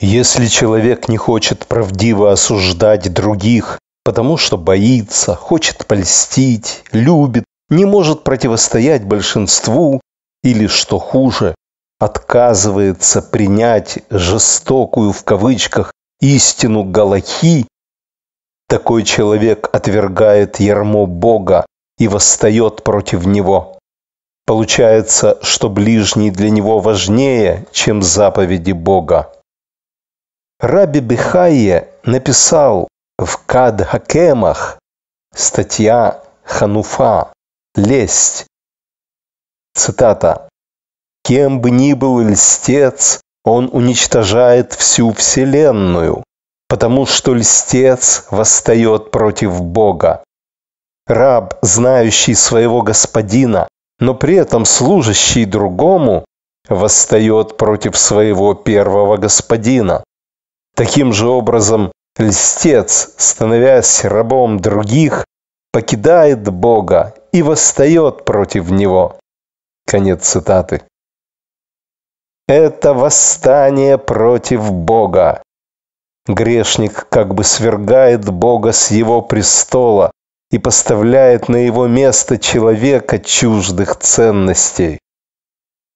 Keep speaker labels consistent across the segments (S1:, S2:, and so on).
S1: Если человек не хочет правдиво осуждать других, потому что боится, хочет польстить, любит, не может противостоять большинству или, что хуже, отказывается принять жестокую в кавычках истину Галахи, такой человек отвергает ярмо Бога и восстает против него. Получается, что ближний для него важнее, чем заповеди Бога. Раби Бихайе написал в Кадхакемах статья Хануфа «Лесть». Цитата. «Кем бы ни был льстец, он уничтожает всю вселенную, потому что льстец восстает против Бога. Раб, знающий своего господина, но при этом служащий другому, восстает против своего первого господина. Таким же образом, льстец, становясь рабом других, покидает Бога и восстает против Него. Конец цитаты. Это восстание против Бога. Грешник как бы свергает Бога с его престола и поставляет на его место человека чуждых ценностей.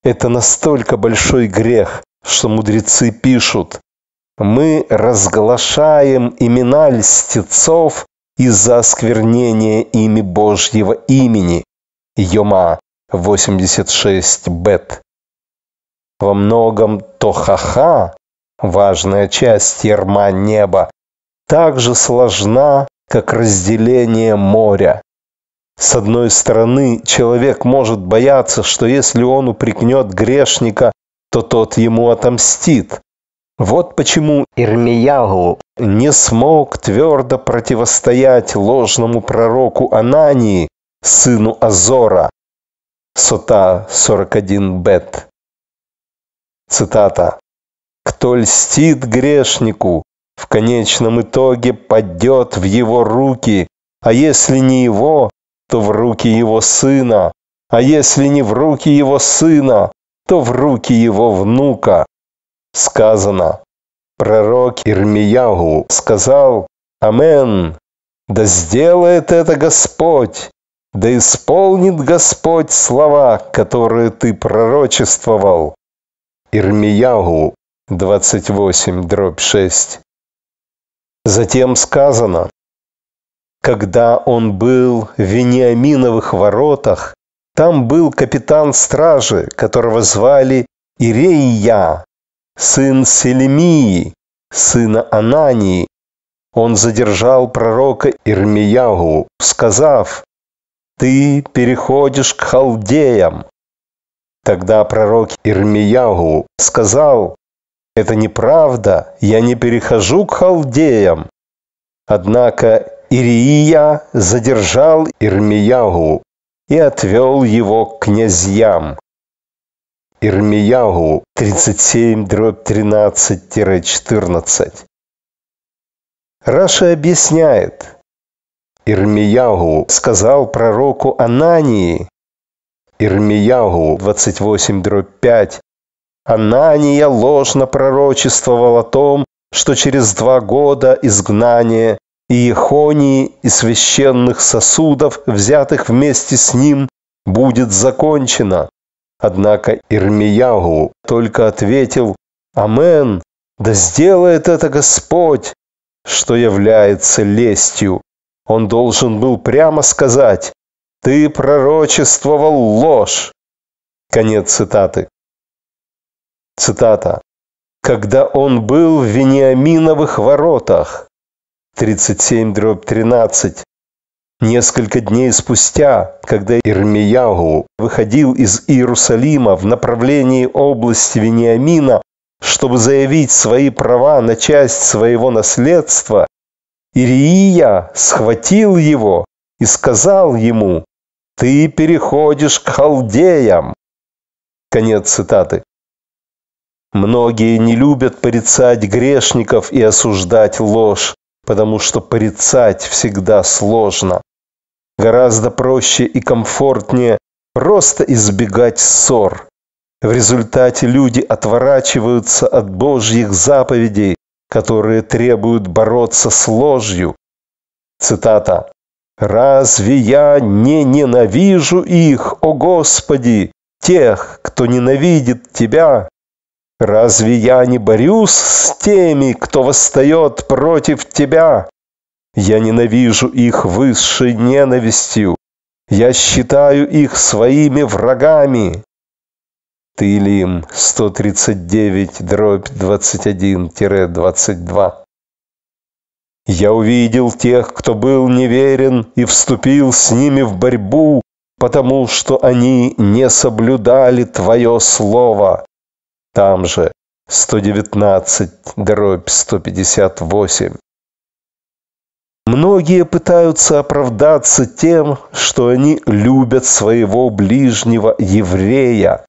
S1: Это настолько большой грех, что мудрецы пишут, мы разглашаем имена льстецов из-за осквернения ими Божьего имени. Йома 86 бет. Во многом Тохаха, важная часть ерма неба, так же сложна, как разделение моря. С одной стороны, человек может бояться, что если он упрекнет грешника, то тот ему отомстит. Вот почему Ирмиягу не смог твердо противостоять ложному пророку Анании, сыну Азора. Сота 41 Бет. Цитата. «Кто льстит грешнику, в конечном итоге падет в его руки, а если не его, то в руки его сына, а если не в руки его сына, то в руки его внука, сказано. Пророк Ирмиягу сказал «Амен, да сделает это Господь, да исполнит Господь слова, которые ты пророчествовал». Ирмиягу 28, дробь 6. Затем сказано, когда он был в Вениаминовых воротах, там был капитан стражи, которого звали Ирея сын Селемии, сына Анании. Он задержал пророка Ирмиягу, сказав, «Ты переходишь к халдеям». Тогда пророк Ирмиягу сказал, «Это неправда, я не перехожу к халдеям». Однако Ирия задержал Ирмиягу и отвел его к князьям, Ирмиягу 37-13-14. Раши объясняет. Ирмиягу сказал пророку Анании. Ирмиягу 28-5. Анания ложно пророчествовал о том, что через два года изгнание Иехонии и священных сосудов, взятых вместе с ним, будет закончено. Однако Ирмиягу только ответил «Амен, да сделает это Господь!» что является лестью. Он должен был прямо сказать «Ты пророчествовал ложь». Конец цитаты. Цитата. «Когда он был в Вениаминовых воротах» 37 дробь 13 Несколько дней спустя, когда Ирмиягу выходил из Иерусалима в направлении области Вениамина, чтобы заявить свои права на часть своего наследства, Ирия схватил его и сказал ему, «Ты переходишь к халдеям». Конец цитаты. Многие не любят порицать грешников и осуждать ложь, потому что порицать всегда сложно. Гораздо проще и комфортнее просто избегать ссор. В результате люди отворачиваются от Божьих заповедей, которые требуют бороться с ложью. Цитата. «Разве я не ненавижу их, о Господи, тех, кто ненавидит Тебя? Разве я не борюсь с теми, кто восстает против Тебя? Я ненавижу их высшей ненавистью. Я считаю их своими врагами. Таилим 139 дробь 21-22. Я увидел тех, кто был неверен и вступил с ними в борьбу, потому что они не соблюдали Твое Слово. Там же 119 дробь 158. Многие пытаются оправдаться тем, что они любят своего ближнего еврея.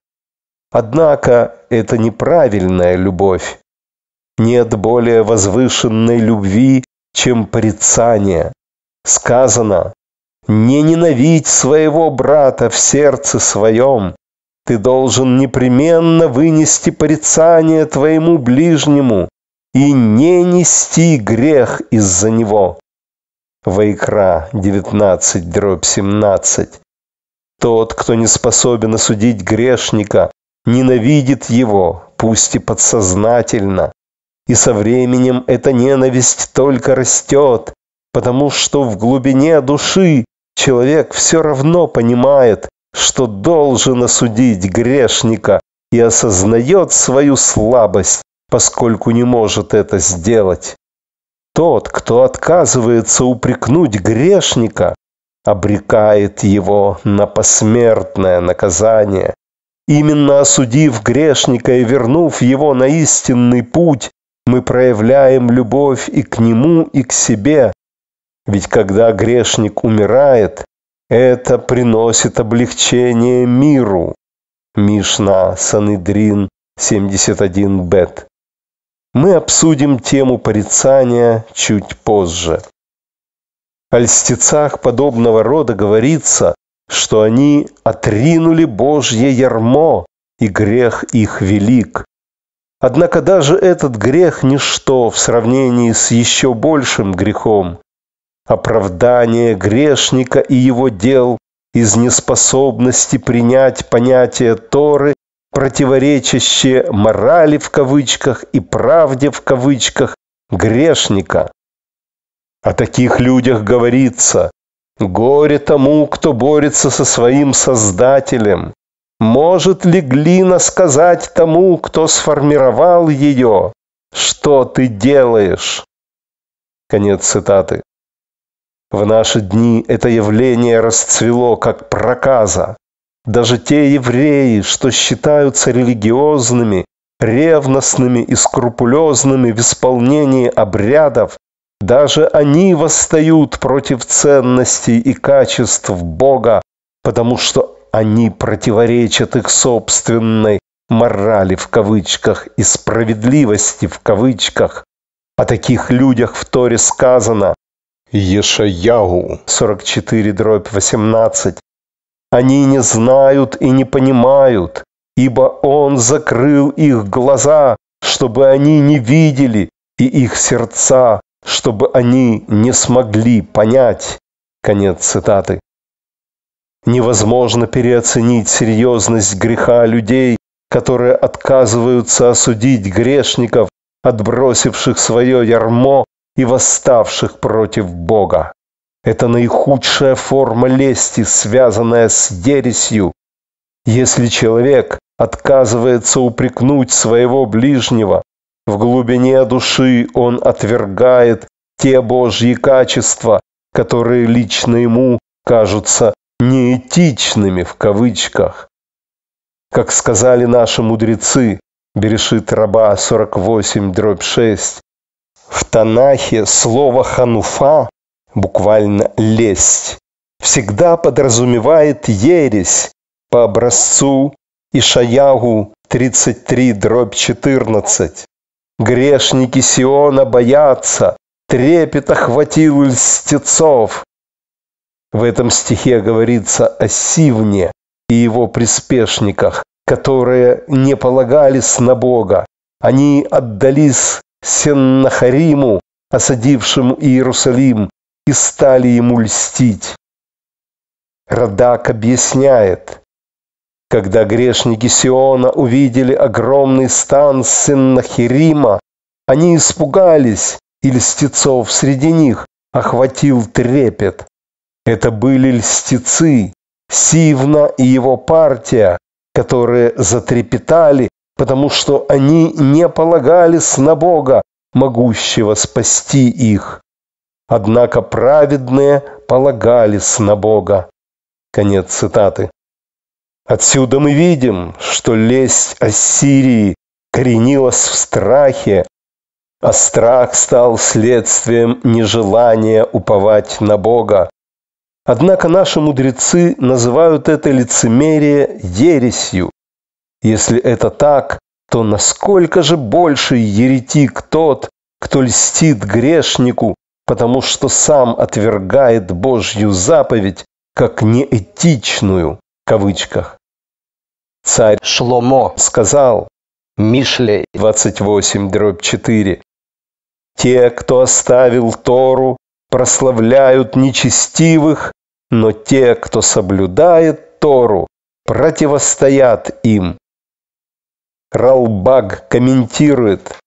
S1: Однако это неправильная любовь. Нет более возвышенной любви, чем порицание. Сказано, не ненавидь своего брата в сердце своем. Ты должен непременно вынести порицание твоему ближнему и не нести грех из-за него. Вайкра 19-17. Тот, кто не способен осудить грешника, ненавидит его, пусть и подсознательно. И со временем эта ненависть только растет, потому что в глубине души человек все равно понимает, что должен осудить грешника и осознает свою слабость, поскольку не может это сделать. Тот, кто отказывается упрекнуть грешника, обрекает его на посмертное наказание. Именно осудив грешника и вернув его на истинный путь, мы проявляем любовь и к нему, и к себе. Ведь когда грешник умирает, это приносит облегчение миру. Мишна Санедрин 71 Бет. Мы обсудим тему порицания чуть позже. О льстецах подобного рода говорится, что они отринули Божье ярмо, и грех их велик. Однако даже этот грех – ничто в сравнении с еще большим грехом. Оправдание грешника и его дел из неспособности принять понятие Торы противоречащее морали в кавычках и правде в кавычках грешника. О таких людях говорится «Горе тому, кто борется со своим Создателем». Может ли глина сказать тому, кто сформировал ее, что ты делаешь? Конец цитаты. В наши дни это явление расцвело как проказа. Даже те евреи, что считаются религиозными, ревностными и скрупулезными в исполнении обрядов, даже они восстают против ценностей и качеств Бога, потому что они противоречат их собственной морали в кавычках и справедливости в кавычках. О таких людях в Торе сказано Ешаяу 44 дробь 18 они не знают и не понимают, ибо Он закрыл их глаза, чтобы они не видели, и их сердца, чтобы они не смогли понять. Конец цитаты. Невозможно переоценить серьезность греха людей, которые отказываются осудить грешников, отбросивших свое ярмо и восставших против Бога. Это наихудшая форма лести, связанная с ересью. Если человек отказывается упрекнуть своего ближнего, в глубине души он отвергает те божьи качества, которые лично ему кажутся неэтичными в кавычках. Как сказали наши мудрецы, Берешит раба 48 дробь 6, в Танахе слово «хануфа» буквально лесть, всегда подразумевает ересь по образцу Ишаягу 33 дробь 14. Грешники Сиона боятся, трепет охватил льстецов. В этом стихе говорится о Сивне и его приспешниках, которые не полагались на Бога. Они отдались Сеннахариму, осадившему Иерусалим, и стали ему льстить. Радак объясняет, когда грешники Сиона увидели огромный стан сына Херима, они испугались, и льстецов среди них охватил трепет. Это были льстецы, Сивна и его партия, которые затрепетали, потому что они не полагались на Бога, могущего спасти их. Однако праведные полагались на Бога. Конец цитаты. Отсюда мы видим, что лесть Ассирии коренилась в страхе, а страх стал следствием нежелания уповать на Бога. Однако наши мудрецы называют это лицемерие ересью. Если это так, то насколько же больше еретик тот, кто льстит грешнику, потому что сам отвергает Божью заповедь как неэтичную, в кавычках. Царь Шломо сказал, Мишлей 28, дробь 4, «Те, кто оставил Тору, прославляют нечестивых, но те, кто соблюдает Тору, противостоят им». Ралбаг комментирует,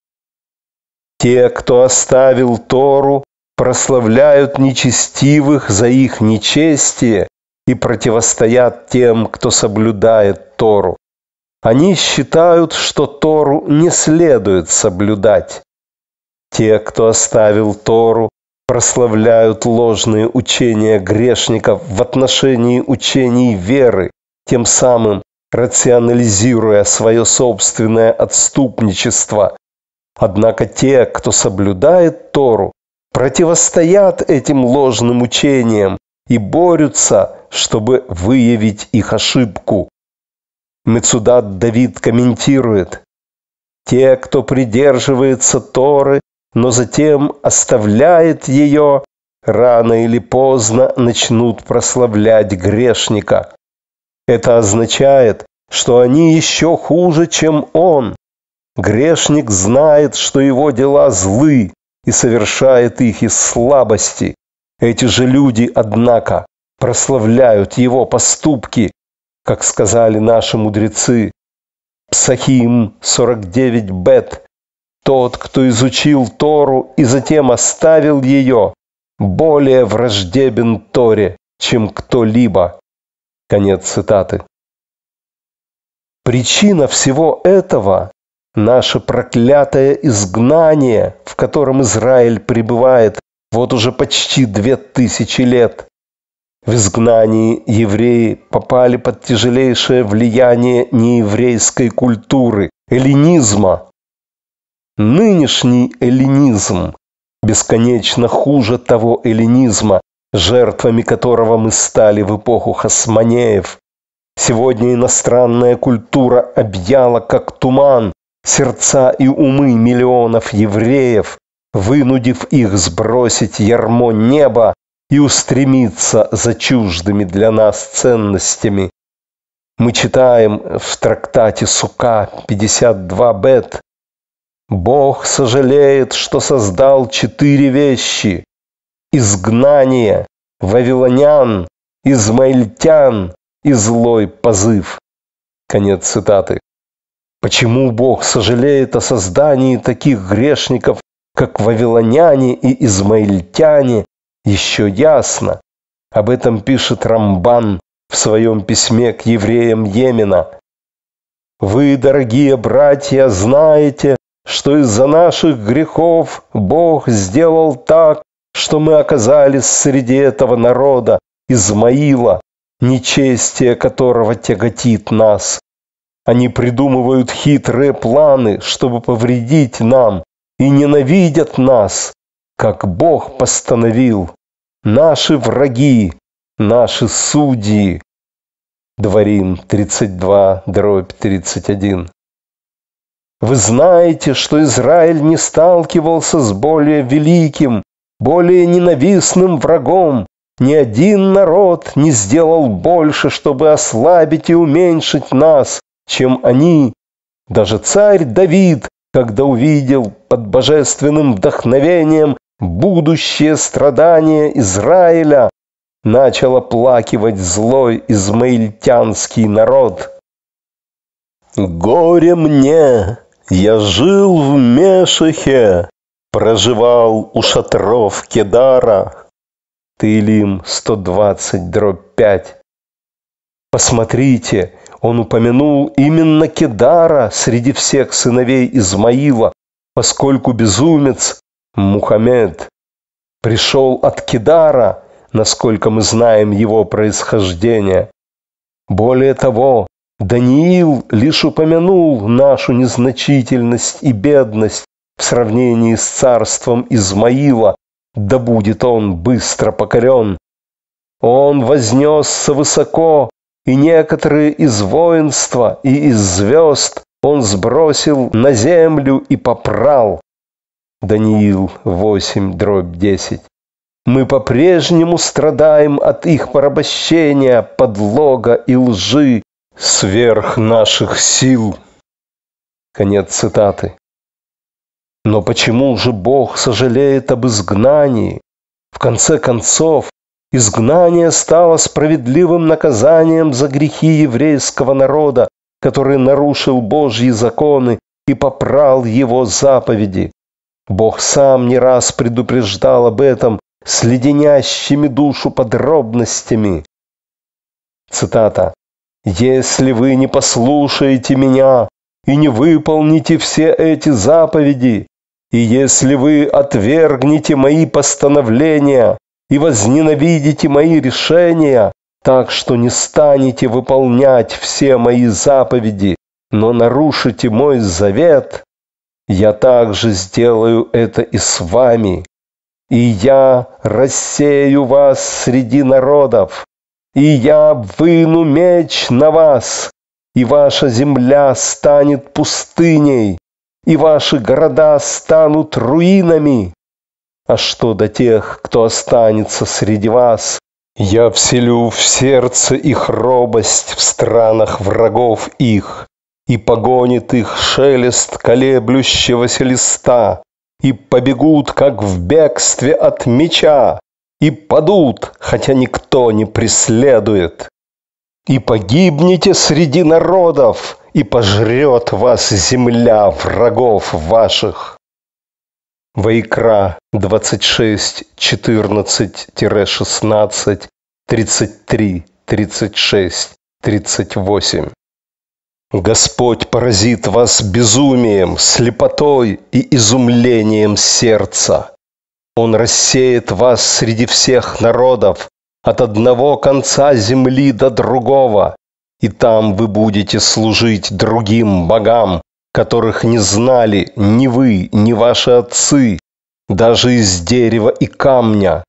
S1: «Те, кто оставил Тору, прославляют нечестивых за их нечестие и противостоят тем, кто соблюдает Тору. Они считают, что Тору не следует соблюдать. Те, кто оставил Тору, прославляют ложные учения грешников в отношении учений веры, тем самым рационализируя свое собственное отступничество. Однако те, кто соблюдает Тору, противостоят этим ложным учениям и борются, чтобы выявить их ошибку. Мецудат Давид комментирует, «Те, кто придерживается Торы, но затем оставляет ее, рано или поздно начнут прославлять грешника. Это означает, что они еще хуже, чем он. Грешник знает, что его дела злы, и совершает их из слабости. Эти же люди, однако, прославляют его поступки, как сказали наши мудрецы. Псахим 49 Бет. Тот, кто изучил Тору и затем оставил ее, более враждебен Торе, чем кто-либо. Конец цитаты. Причина всего этого наше проклятое изгнание, в котором Израиль пребывает вот уже почти две тысячи лет. В изгнании евреи попали под тяжелейшее влияние нееврейской культуры, эллинизма. Нынешний эллинизм бесконечно хуже того эллинизма, жертвами которого мы стали в эпоху хасманеев. Сегодня иностранная культура объяла как туман сердца и умы миллионов евреев, вынудив их сбросить ярмо неба и устремиться за чуждыми для нас ценностями. Мы читаем в трактате Сука 52 Бет. Бог сожалеет, что создал четыре вещи – изгнание, вавилонян, измаильтян и злой позыв. Конец цитаты. Почему Бог сожалеет о создании таких грешников, как вавилоняне и измаильтяне, еще ясно. Об этом пишет Рамбан в своем письме к евреям Йемена. «Вы, дорогие братья, знаете, что из-за наших грехов Бог сделал так, что мы оказались среди этого народа, Измаила, нечестие которого тяготит нас. Они придумывают хитрые планы, чтобы повредить нам, и ненавидят нас, как Бог постановил. Наши враги, наши судьи. Дворим 32, дробь 31. Вы знаете, что Израиль не сталкивался с более великим, более ненавистным врагом. Ни один народ не сделал больше, чтобы ослабить и уменьшить нас, чем они. Даже царь Давид, когда увидел под божественным вдохновением будущее страдания Израиля, начал оплакивать злой измаильтянский народ. «Горе мне! Я жил в Мешихе, проживал у шатров Кедара». Тылим 120 дробь 5. Посмотрите, он упомянул именно Кедара среди всех сыновей Измаила, поскольку безумец Мухаммед пришел от Кедара, насколько мы знаем его происхождение. Более того, Даниил лишь упомянул нашу незначительность и бедность в сравнении с царством Измаила, да будет он быстро покорен. Он вознесся высоко, и некоторые из воинства и из звезд он сбросил на землю и попрал. Даниил 8, дробь 10. Мы по-прежнему страдаем от их порабощения, подлога и лжи сверх наших сил. Конец цитаты. Но почему же Бог сожалеет об изгнании? В конце концов, Изгнание стало справедливым наказанием за грехи еврейского народа, который нарушил Божьи законы и попрал его заповеди. Бог сам не раз предупреждал об этом с леденящими душу подробностями. Цитата. «Если вы не послушаете меня и не выполните все эти заповеди, и если вы отвергнете мои постановления, и возненавидите мои решения, так что не станете выполнять все мои заповеди, но нарушите мой завет, я также сделаю это и с вами. И я рассею вас среди народов, и я выну меч на вас, и ваша земля станет пустыней, и ваши города станут руинами, а что до тех, кто останется среди вас, я вселю в сердце их робость в странах врагов их, и погонит их шелест колеблющегося листа, и побегут, как в бегстве от меча, и падут, хотя никто не преследует. И погибнете среди народов, и пожрет вас земля врагов ваших. Вайкра 26, 14-16, 33, 36, 38. Господь поразит вас безумием, слепотой и изумлением сердца. Он рассеет вас среди всех народов, от одного конца земли до другого, и там вы будете служить другим богам, которых не знали ни вы, ни ваши отцы, даже из дерева и камня.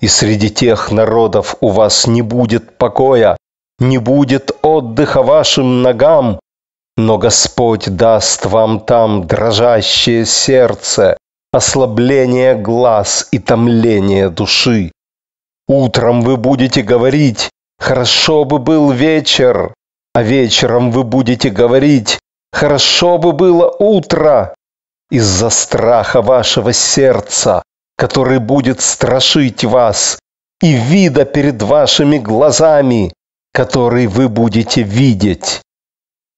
S1: И среди тех народов у вас не будет покоя, не будет отдыха вашим ногам, но Господь даст вам там дрожащее сердце, ослабление глаз и томление души. Утром вы будете говорить «Хорошо бы был вечер», а вечером вы будете говорить Хорошо бы было утро из-за страха вашего сердца, который будет страшить вас, и вида перед вашими глазами, который вы будете видеть.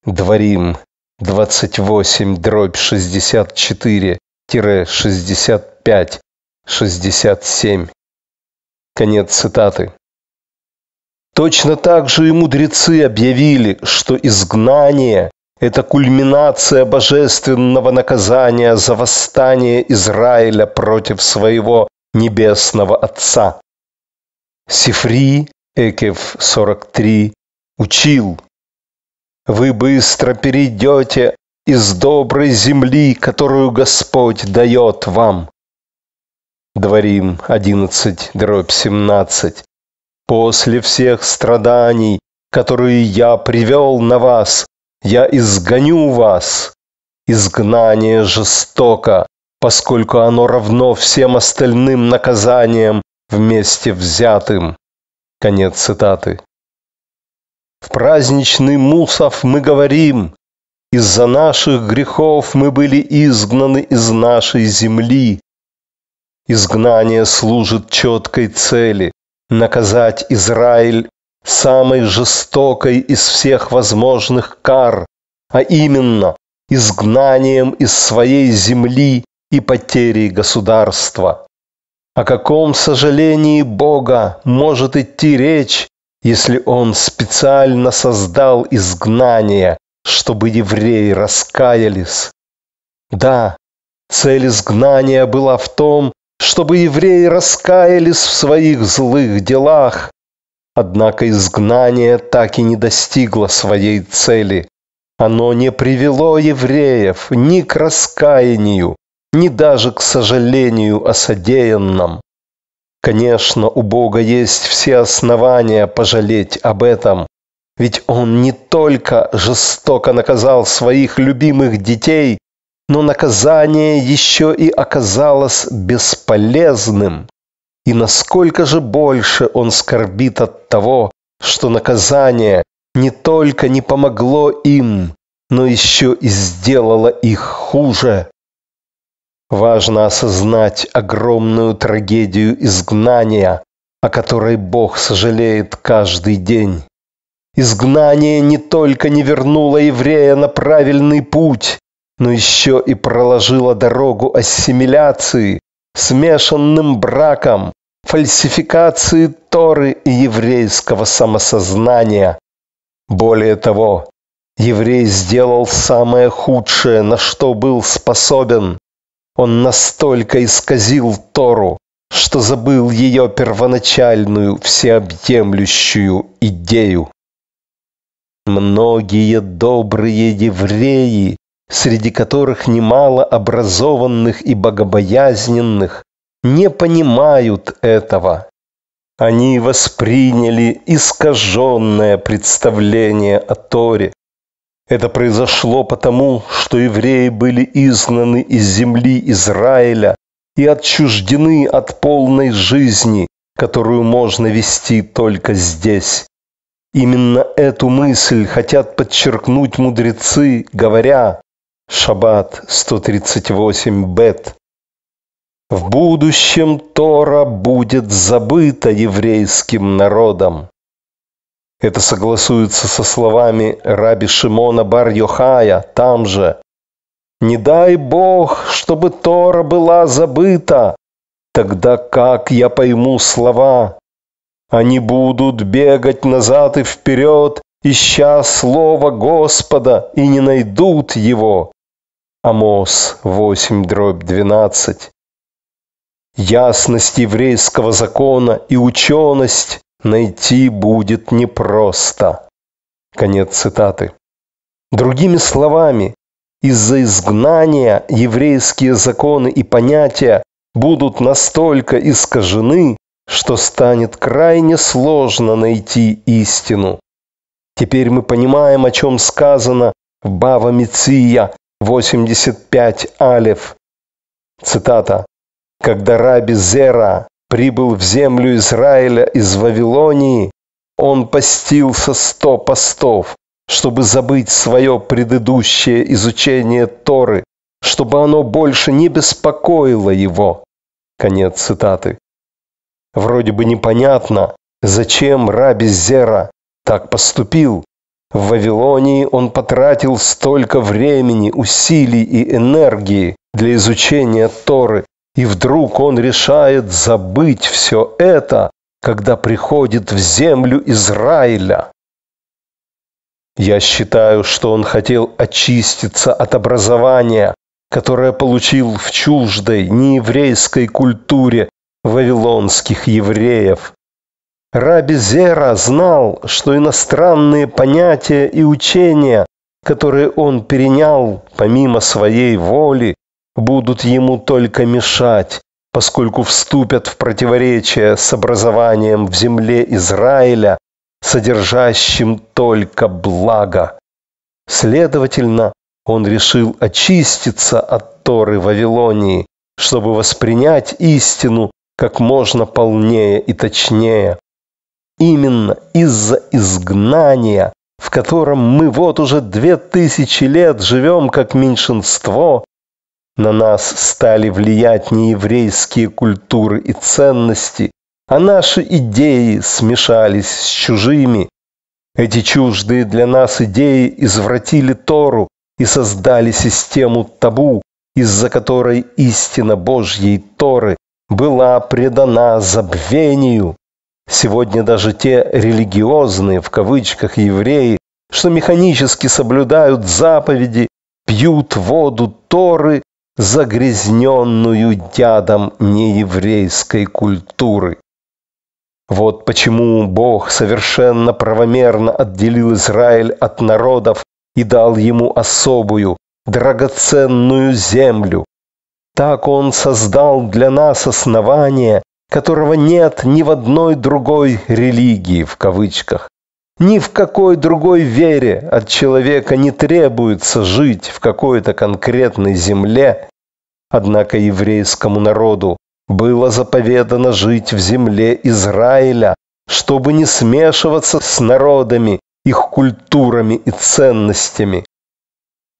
S1: Дворим 28 дробь 64 65 67. Конец цитаты. Точно так же и мудрецы объявили, что изгнание это кульминация божественного наказания за восстание Израиля против своего небесного Отца. Сифри, Экев 43, учил. Вы быстро перейдете из доброй земли, которую Господь дает вам. Дворим 11, дробь 17. После всех страданий, которые я привел на вас, я изгоню вас. Изгнание жестоко, поскольку оно равно всем остальным наказаниям вместе взятым. Конец цитаты. В праздничный Мусов мы говорим, из-за наших грехов мы были изгнаны из нашей земли. Изгнание служит четкой цели – наказать Израиль самой жестокой из всех возможных кар, а именно изгнанием из своей земли и потерей государства. О каком сожалении Бога может идти речь, если Он специально создал изгнание, чтобы евреи раскаялись? Да, цель изгнания была в том, чтобы евреи раскаялись в своих злых делах, Однако изгнание так и не достигло своей цели. Оно не привело евреев ни к раскаянию, ни даже к сожалению о содеянном. Конечно, у Бога есть все основания пожалеть об этом, ведь Он не только жестоко наказал своих любимых детей, но наказание еще и оказалось бесполезным. И насколько же больше он скорбит от того, что наказание не только не помогло им, но еще и сделало их хуже. Важно осознать огромную трагедию изгнания, о которой Бог сожалеет каждый день. Изгнание не только не вернуло еврея на правильный путь, но еще и проложило дорогу ассимиляции, смешанным браком, фальсификации Торы и еврейского самосознания. Более того, еврей сделал самое худшее, на что был способен. Он настолько исказил Тору, что забыл ее первоначальную всеобъемлющую идею. Многие добрые евреи, среди которых немало образованных и богобоязненных, не понимают этого. Они восприняли искаженное представление о Торе. Это произошло потому, что евреи были изгнаны из земли Израиля и отчуждены от полной жизни, которую можно вести только здесь. Именно эту мысль хотят подчеркнуть мудрецы, говоря «Шаббат 138 Бет» В будущем Тора будет забыта еврейским народом. Это согласуется со словами раби Шимона Бар-Йохая там же. «Не дай Бог, чтобы Тора была забыта, тогда как я пойму слова? Они будут бегать назад и вперед, ища слово Господа, и не найдут его». Амос 8, дробь 12 ясность еврейского закона и ученость найти будет непросто. Конец цитаты. Другими словами, из-за изгнания еврейские законы и понятия будут настолько искажены, что станет крайне сложно найти истину. Теперь мы понимаем, о чем сказано в Бава Меция 85 Алев. Цитата. Когда раби Зера прибыл в землю Израиля из Вавилонии, он постился сто постов, чтобы забыть свое предыдущее изучение Торы, чтобы оно больше не беспокоило его. Конец цитаты. Вроде бы непонятно, зачем раби Зера так поступил. В Вавилонии он потратил столько времени, усилий и энергии для изучения Торы, и вдруг он решает забыть все это, когда приходит в землю Израиля. Я считаю, что он хотел очиститься от образования, которое получил в чуждой, нееврейской культуре вавилонских евреев. Раби Зера знал, что иностранные понятия и учения, которые он перенял помимо своей воли, будут ему только мешать, поскольку вступят в противоречие с образованием в земле Израиля, содержащим только благо. Следовательно, он решил очиститься от Торы Вавилонии, чтобы воспринять истину как можно полнее и точнее. Именно из-за изгнания, в котором мы вот уже две тысячи лет живем как меньшинство, на нас стали влиять нееврейские культуры и ценности, а наши идеи смешались с чужими. Эти чуждые для нас идеи извратили Тору и создали систему табу, из-за которой истина Божьей Торы была предана забвению. Сегодня даже те религиозные, в кавычках, евреи, что механически соблюдают заповеди, пьют воду Торы загрязненную ядом нееврейской культуры. Вот почему Бог совершенно правомерно отделил Израиль от народов и дал ему особую, драгоценную землю. Так Он создал для нас основание, которого нет ни в одной другой религии в кавычках. Ни в какой другой вере от человека не требуется жить в какой-то конкретной земле. Однако еврейскому народу было заповедано жить в земле Израиля, чтобы не смешиваться с народами, их культурами и ценностями.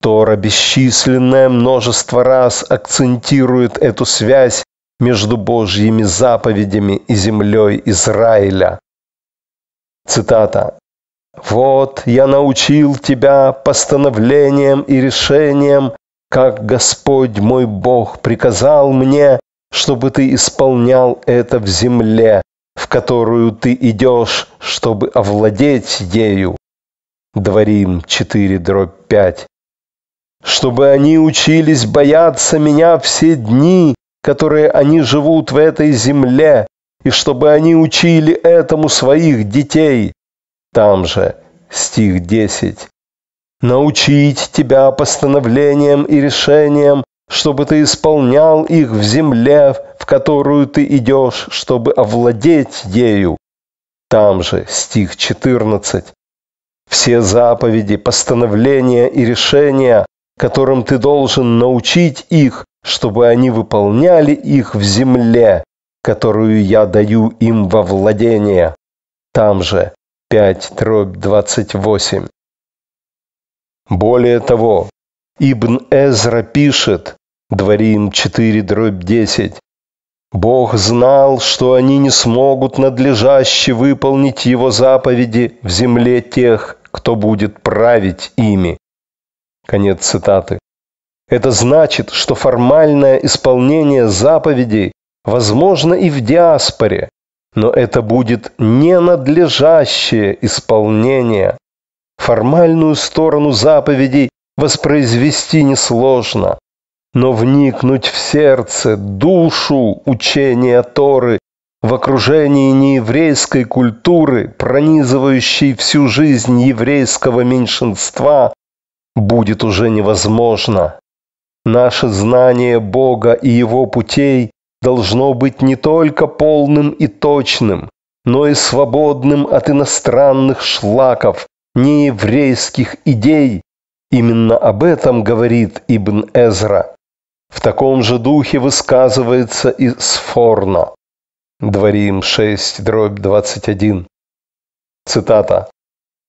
S1: Тора бесчисленное множество раз акцентирует эту связь между Божьими заповедями и землей Израиля. Цитата. Вот я научил тебя постановлениям и решениям, как Господь мой Бог приказал мне, чтобы ты исполнял это в земле, в которую ты идешь, чтобы овладеть ею. Дворим 4, дробь 5. Чтобы они учились бояться меня все дни, которые они живут в этой земле, и чтобы они учили этому своих детей. Там же стих 10. «Научить тебя постановлениям и решениям, чтобы ты исполнял их в земле, в которую ты идешь, чтобы овладеть ею». Там же стих 14. «Все заповеди, постановления и решения, которым ты должен научить их, чтобы они выполняли их в земле, которую я даю им во владение». Там же 5 дробь 28. Более того, Ибн Эзра пишет, Дворим 4 дробь 10, Бог знал, что они не смогут надлежаще выполнить Его заповеди в земле тех, кто будет править ими. Конец цитаты. Это значит, что формальное исполнение заповедей возможно и в диаспоре, но это будет ненадлежащее исполнение. Формальную сторону заповедей воспроизвести несложно, но вникнуть в сердце, душу учения Торы в окружении нееврейской культуры, пронизывающей всю жизнь еврейского меньшинства, будет уже невозможно. Наше знание Бога и Его путей должно быть не только полным и точным, но и свободным от иностранных шлаков, нееврейских идей. Именно об этом говорит Ибн Эзра. В таком же духе высказывается и Сфорно. Дворим 6, дробь 21. Цитата.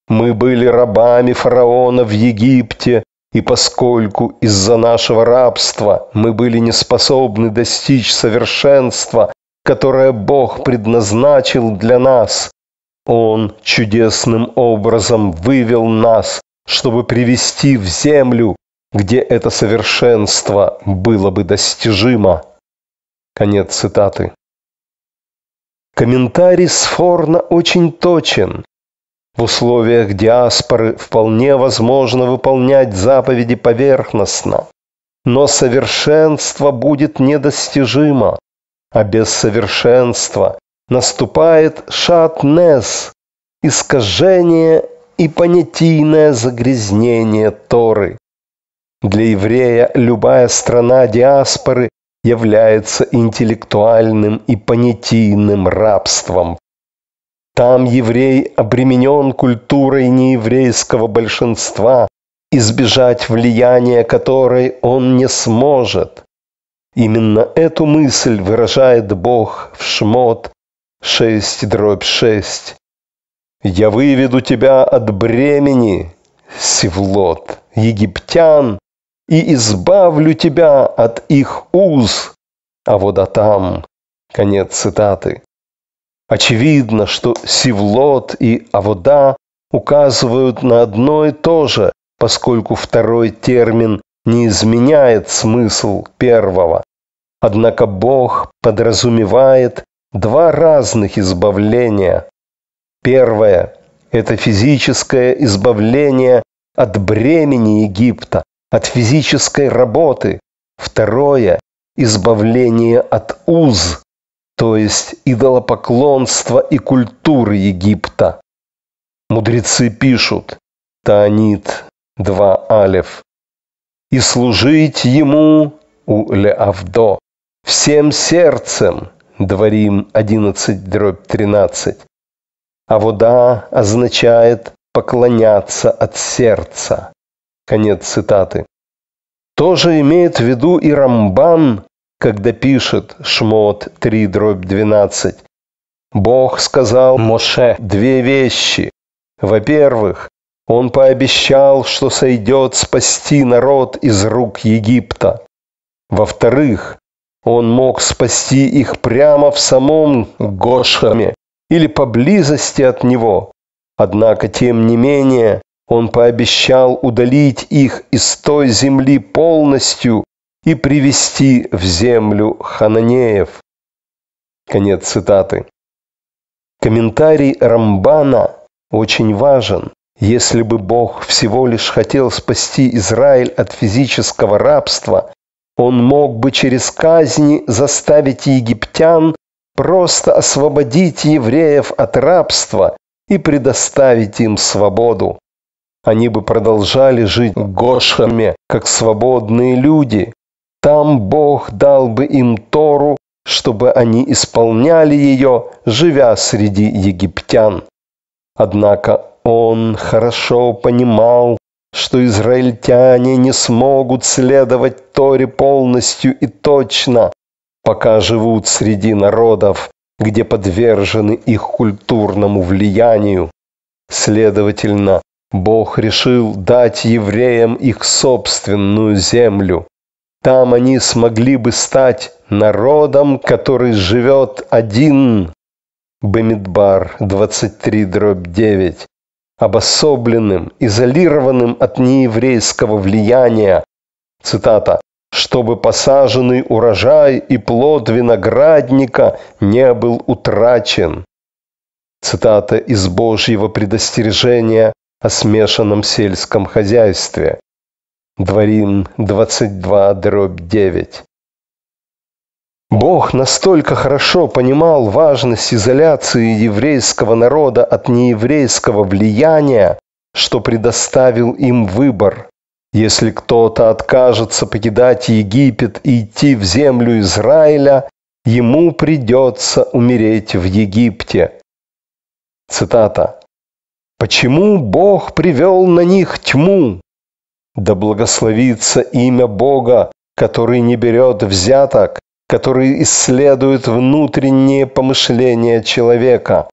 S1: «Мы были рабами фараона в Египте, и поскольку из-за нашего рабства мы были не способны достичь совершенства, которое Бог предназначил для нас, Он чудесным образом вывел нас, чтобы привести в землю, где это совершенство было бы достижимо. Конец цитаты. Комментарий Сфорна очень точен. В условиях диаспоры вполне возможно выполнять заповеди поверхностно, но совершенство будет недостижимо, а без совершенства наступает шатнес, искажение и понятийное загрязнение Торы. Для еврея любая страна диаспоры является интеллектуальным и понятийным рабством там еврей обременен культурой нееврейского большинства, избежать влияния которой он не сможет. Именно эту мысль выражает Бог в Шмот 6 дробь 6. «Я выведу тебя от бремени, Севлот, египтян, и избавлю тебя от их уз, а вода там». Конец цитаты. Очевидно, что Севлот и Авода указывают на одно и то же, поскольку второй термин не изменяет смысл первого. Однако Бог подразумевает два разных избавления. Первое – это физическое избавление от бремени Египта, от физической работы. Второе – избавление от уз, то есть идолопоклонства и культуры Египта. Мудрецы пишут, Таанит 2 Алев, и служить ему у Леавдо всем сердцем, Дворим 11 дробь 13. А вода означает поклоняться от сердца. Конец цитаты. Тоже имеет в виду и Рамбан когда пишет Шмот 3 дробь 12. Бог сказал Моше две вещи. Во-первых, он пообещал, что сойдет спасти народ из рук Египта. Во-вторых, он мог спасти их прямо в самом Гошаме или поблизости от него. Однако, тем не менее, он пообещал удалить их из той земли полностью, и привести в землю хананеев». Конец цитаты. Комментарий Рамбана очень важен. Если бы Бог всего лишь хотел спасти Израиль от физического рабства, он мог бы через казни заставить египтян просто освободить евреев от рабства и предоставить им свободу. Они бы продолжали жить гошами, как свободные люди, там Бог дал бы им Тору, чтобы они исполняли ее, живя среди египтян. Однако он хорошо понимал, что израильтяне не смогут следовать Торе полностью и точно, пока живут среди народов, где подвержены их культурному влиянию. Следовательно, Бог решил дать евреям их собственную землю. Там они смогли бы стать народом, который живет один. Бамидбар 23 дробь 9 обособленным, изолированным от нееврейского влияния. Цитата. «Чтобы посаженный урожай и плод виноградника не был утрачен». Цитата из Божьего предостережения о смешанном сельском хозяйстве. Дворим 22 дробь 9. Бог настолько хорошо понимал важность изоляции еврейского народа от нееврейского влияния, что предоставил им выбор. Если кто-то откажется покидать Египет и идти в землю Израиля, ему придется умереть в Египте. Цитата. «Почему Бог привел на них тьму, да благословится имя Бога, который не берет взяток, который исследует внутренние помышления человека.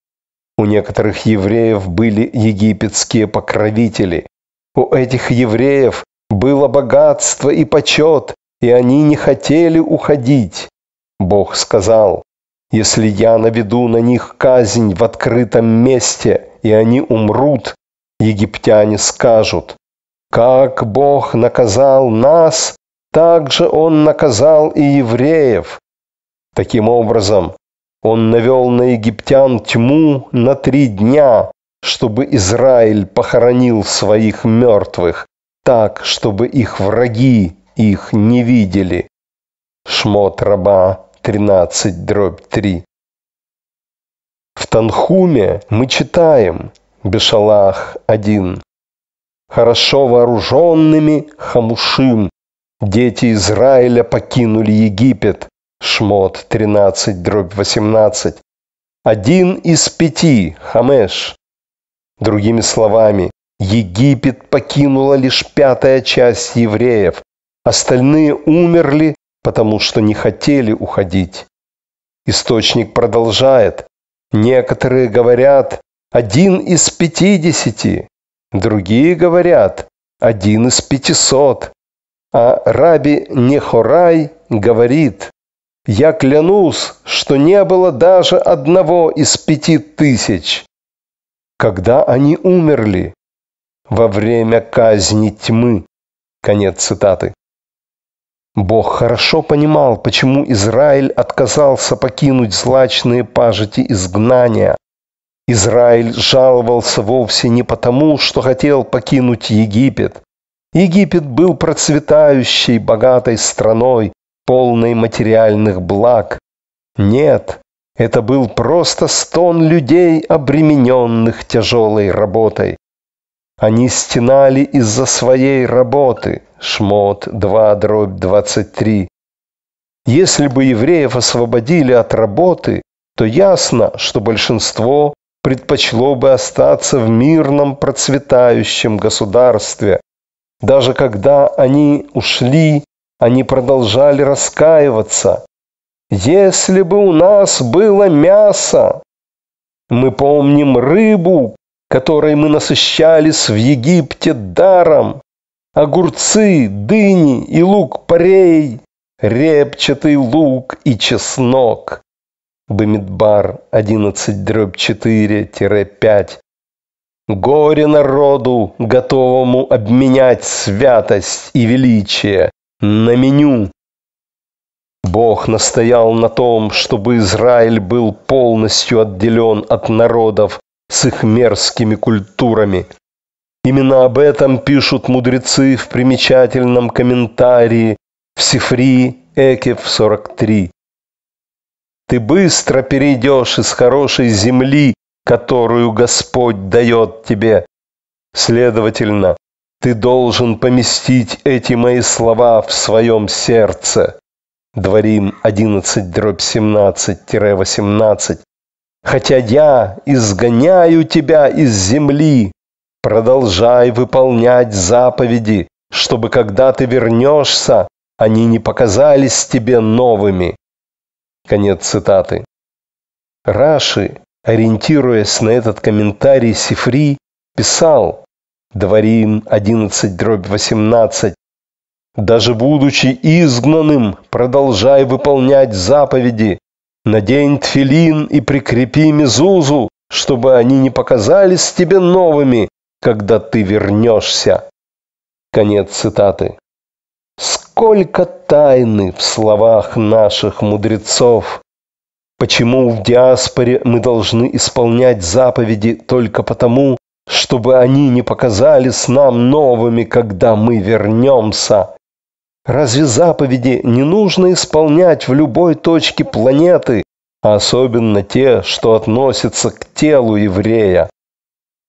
S1: У некоторых евреев были египетские покровители. У этих евреев было богатство и почет, и они не хотели уходить. Бог сказал, «Если я наведу на них казнь в открытом месте, и они умрут, египтяне скажут, как Бог наказал нас, так же Он наказал и евреев. Таким образом, Он навел на египтян тьму на три дня, чтобы Израиль похоронил своих мертвых, так, чтобы их враги их не видели. Шмот раба 13 дробь 3. В Танхуме мы читаем Бешалах 1 хорошо вооруженными Хамушим. Дети Израиля покинули Египет. Шмот 13, дробь 18. Один из пяти, Хамеш. Другими словами, Египет покинула лишь пятая часть евреев. Остальные умерли, потому что не хотели уходить. Источник продолжает. Некоторые говорят, один из пятидесяти. Другие говорят, один из пятисот. А раби Нехорай говорит, я клянусь, что не было даже одного из пяти тысяч. Когда они умерли? Во время казни тьмы. Конец цитаты. Бог хорошо понимал, почему Израиль отказался покинуть злачные пажити изгнания. Израиль жаловался вовсе не потому, что хотел покинуть Египет. Египет был процветающей, богатой страной, полной материальных благ. Нет, это был просто стон людей, обремененных тяжелой работой. Они стенали из-за своей работы. Шмот 2 дробь 23. Если бы евреев освободили от работы, то ясно, что большинство предпочло бы остаться в мирном процветающем государстве. Даже когда они ушли, они продолжали раскаиваться. «Если бы у нас было мясо!» Мы помним рыбу, которой мы насыщались в Египте даром. Огурцы, дыни и лук-порей, репчатый лук и чеснок. Бамидбар 11-4-5. Горе народу, готовому обменять святость и величие на меню. Бог настоял на том, чтобы Израиль был полностью отделен от народов с их мерзкими культурами. Именно об этом пишут мудрецы в примечательном комментарии в Сифри Экев 43. Ты быстро перейдешь из хорошей земли, которую Господь дает тебе. Следовательно, ты должен поместить эти мои слова в своем сердце. Дворим 11 дробь 17-18. Хотя я изгоняю тебя из земли, продолжай выполнять заповеди, чтобы когда ты вернешься, они не показались тебе новыми. Конец цитаты. Раши, ориентируясь на этот комментарий Сифри, писал Дворим 11.18 «Даже будучи изгнанным, продолжай выполнять заповеди, надень тфилин и прикрепи мизузу, чтобы они не показались тебе новыми, когда ты вернешься». Конец цитаты. Сколько тайны в словах наших мудрецов! Почему в диаспоре мы должны исполнять заповеди только потому, чтобы они не показались нам новыми, когда мы вернемся? Разве заповеди не нужно исполнять в любой точке планеты, а особенно те, что относятся к телу еврея?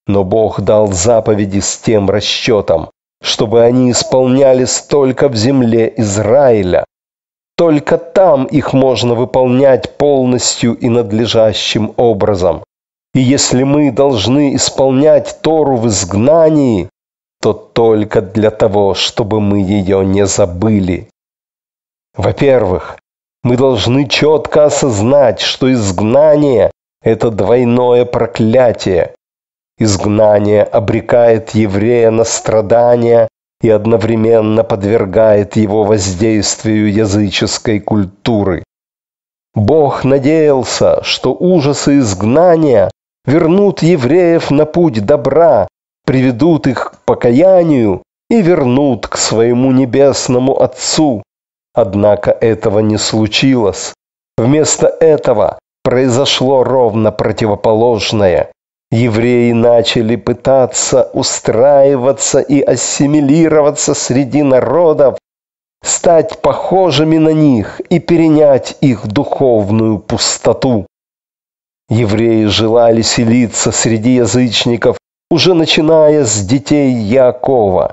S1: Но Бог дал заповеди с тем расчетом, чтобы они исполнялись только в земле Израиля. Только там их можно выполнять полностью и надлежащим образом. И если мы должны исполнять Тору в изгнании, то только для того, чтобы мы ее не забыли. Во-первых, мы должны четко осознать, что изгнание – это двойное проклятие изгнание обрекает еврея на страдания и одновременно подвергает его воздействию языческой культуры. Бог надеялся, что ужасы изгнания вернут евреев на путь добра, приведут их к покаянию и вернут к своему небесному Отцу. Однако этого не случилось. Вместо этого произошло ровно противоположное. Евреи начали пытаться устраиваться и ассимилироваться среди народов, стать похожими на них и перенять их духовную пустоту. Евреи желали селиться среди язычников, уже начиная с детей Якова.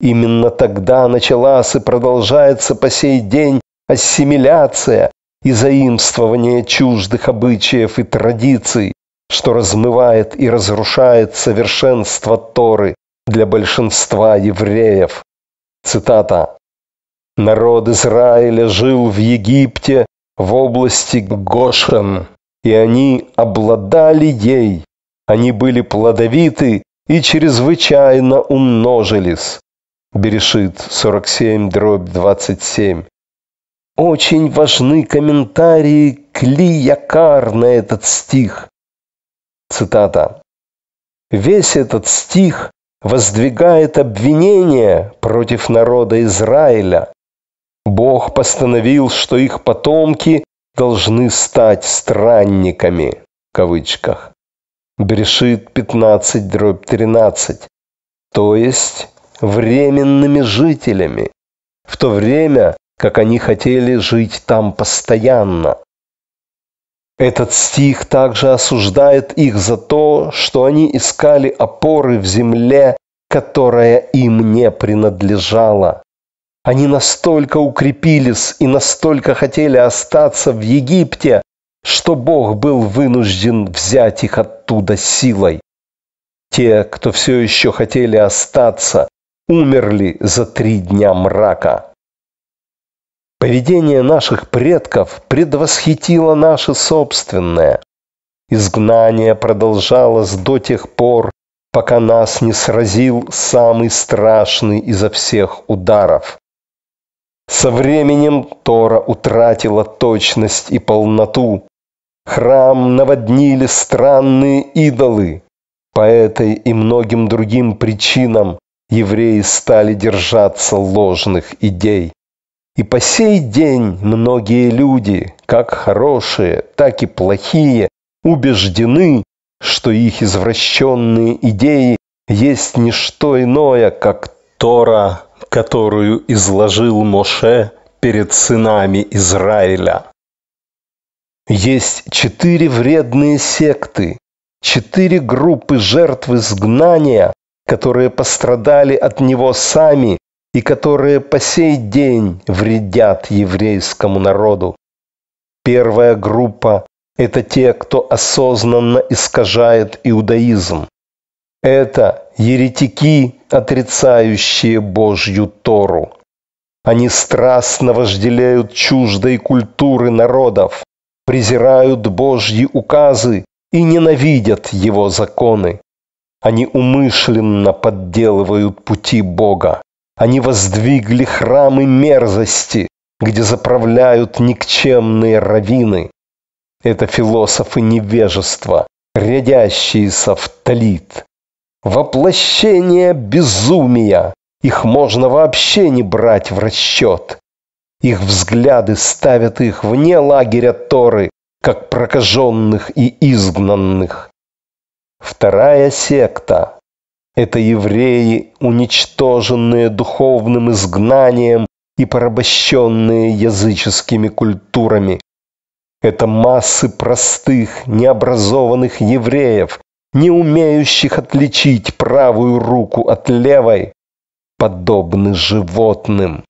S1: Именно тогда началась и продолжается по сей день ассимиляция и заимствование чуждых обычаев и традиций что размывает и разрушает совершенство Торы для большинства евреев. Цитата. «Народ Израиля жил в Египте в области Гошен, и они обладали ей, они были плодовиты и чрезвычайно умножились». Берешит 47 дробь 27. Очень важны комментарии Клиякар на этот стих. Цитата. «Весь этот стих воздвигает обвинение против народа Израиля. Бог постановил, что их потомки должны стать странниками, в кавычках. Берешит 15, дробь 13, то есть временными жителями, в то время, как они хотели жить там постоянно. Этот стих также осуждает их за то, что они искали опоры в земле, которая им не принадлежала. Они настолько укрепились и настолько хотели остаться в Египте, что Бог был вынужден взять их оттуда силой. Те, кто все еще хотели остаться, умерли за три дня мрака. Поведение наших предков предвосхитило наше собственное. Изгнание продолжалось до тех пор, пока нас не сразил самый страшный изо всех ударов. Со временем Тора утратила точность и полноту. Храм наводнили странные идолы. По этой и многим другим причинам евреи стали держаться ложных идей. И по сей день многие люди, как хорошие, так и плохие, убеждены, что их извращенные идеи есть не что иное, как Тора, которую изложил Моше перед сынами Израиля. Есть четыре вредные секты, четыре группы жертв изгнания, которые пострадали от него сами и которые по сей день вредят еврейскому народу. Первая группа – это те, кто осознанно искажает иудаизм. Это еретики, отрицающие Божью Тору. Они страстно вожделеют чуждой культуры народов, презирают Божьи указы и ненавидят его законы. Они умышленно подделывают пути Бога. Они воздвигли храмы мерзости, где заправляют никчемные равины. Это философы невежества, рядящиеся в талит. Воплощение безумия. Их можно вообще не брать в расчет. Их взгляды ставят их вне лагеря Торы, как прокаженных и изгнанных. Вторая секта это евреи, уничтоженные духовным изгнанием и порабощенные языческими культурами. Это массы простых, необразованных евреев, не умеющих отличить правую руку от левой, подобны животным.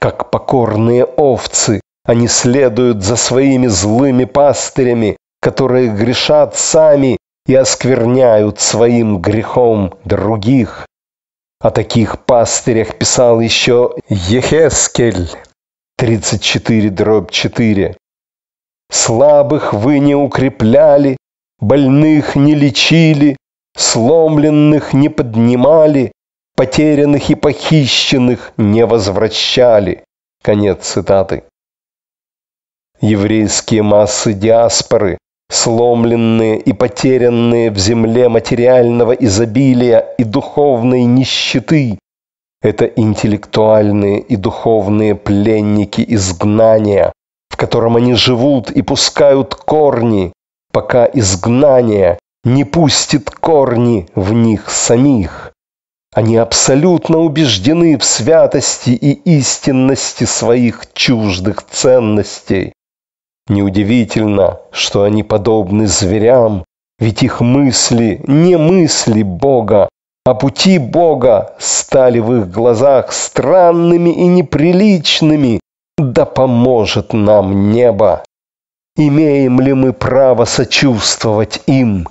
S1: Как покорные овцы, они следуют за своими злыми пастырями, которые грешат сами и оскверняют своим грехом других. О таких пастырях писал еще Ехескель 34,4. Слабых вы не укрепляли, больных не лечили, сломленных не поднимали, потерянных и похищенных не возвращали. Конец цитаты. Еврейские массы диаспоры сломленные и потерянные в земле материального изобилия и духовной нищеты. Это интеллектуальные и духовные пленники изгнания, в котором они живут и пускают корни, пока изгнание не пустит корни в них самих. Они абсолютно убеждены в святости и истинности своих чуждых ценностей, Неудивительно, что они подобны зверям, ведь их мысли не мысли Бога, а пути Бога стали в их глазах странными и неприличными. Да поможет нам небо! Имеем ли мы право сочувствовать им?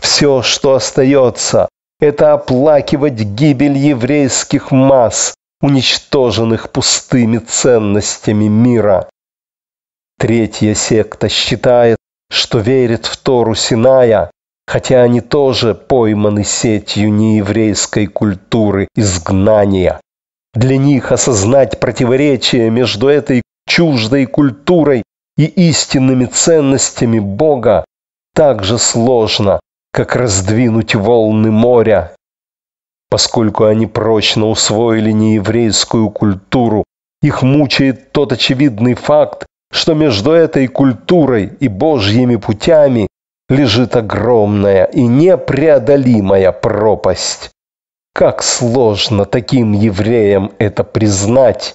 S1: Все, что остается, это оплакивать гибель еврейских масс, уничтоженных пустыми ценностями мира. Третья секта считает, что верит в Тору Синая, хотя они тоже пойманы сетью нееврейской культуры изгнания. Для них осознать противоречие между этой чуждой культурой и истинными ценностями Бога так же сложно, как раздвинуть волны моря. Поскольку они прочно усвоили нееврейскую культуру, их мучает тот очевидный факт, что между этой культурой и Божьими путями лежит огромная и непреодолимая пропасть. Как сложно таким евреям это признать.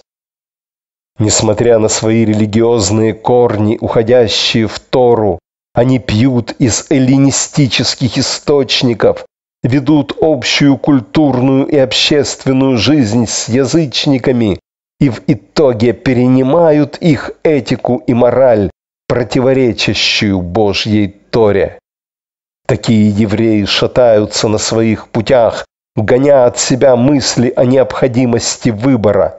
S1: Несмотря на свои религиозные корни, уходящие в Тору, они пьют из эллинистических источников, ведут общую культурную и общественную жизнь с язычниками, и в итоге перенимают их этику и мораль, противоречащую Божьей Торе. Такие евреи шатаются на своих путях, гоня от себя мысли о необходимости выбора.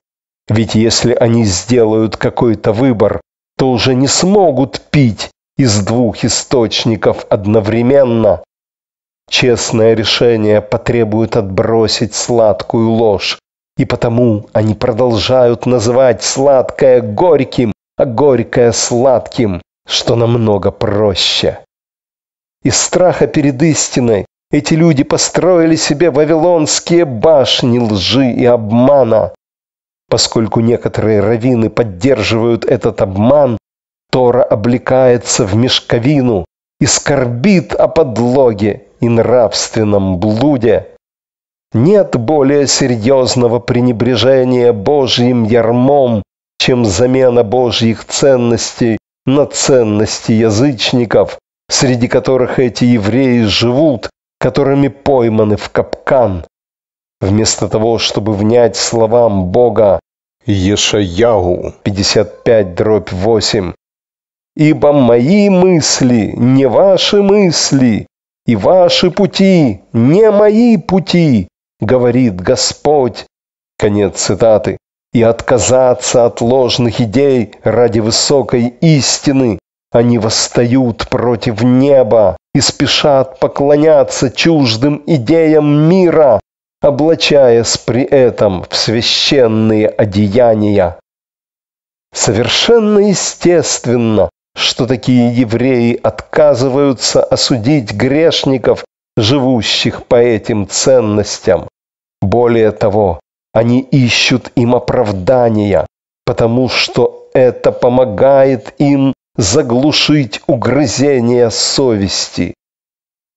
S1: Ведь если они сделают какой-то выбор, то уже не смогут пить из двух источников одновременно. Честное решение потребует отбросить сладкую ложь, и потому они продолжают называть сладкое горьким, а горькое сладким, что намного проще. Из страха перед истиной эти люди построили себе вавилонские башни лжи и обмана. Поскольку некоторые раввины поддерживают этот обман, Тора облекается в мешковину и скорбит о подлоге и нравственном блуде. Нет более серьезного пренебрежения Божьим ярмом, чем замена Божьих ценностей на ценности язычников, среди которых эти евреи живут, которыми пойманы в капкан. Вместо того, чтобы внять словам Бога Ешаяу 55 8, «Ибо мои мысли не ваши мысли, и ваши пути не мои пути, говорит Господь, конец цитаты, и отказаться от ложных идей ради высокой истины. Они восстают против неба и спешат поклоняться чуждым идеям мира, облачаясь при этом в священные одеяния. Совершенно естественно, что такие евреи отказываются осудить грешников, живущих по этим ценностям. Более того, они ищут им оправдания, потому что это помогает им заглушить угрызение совести.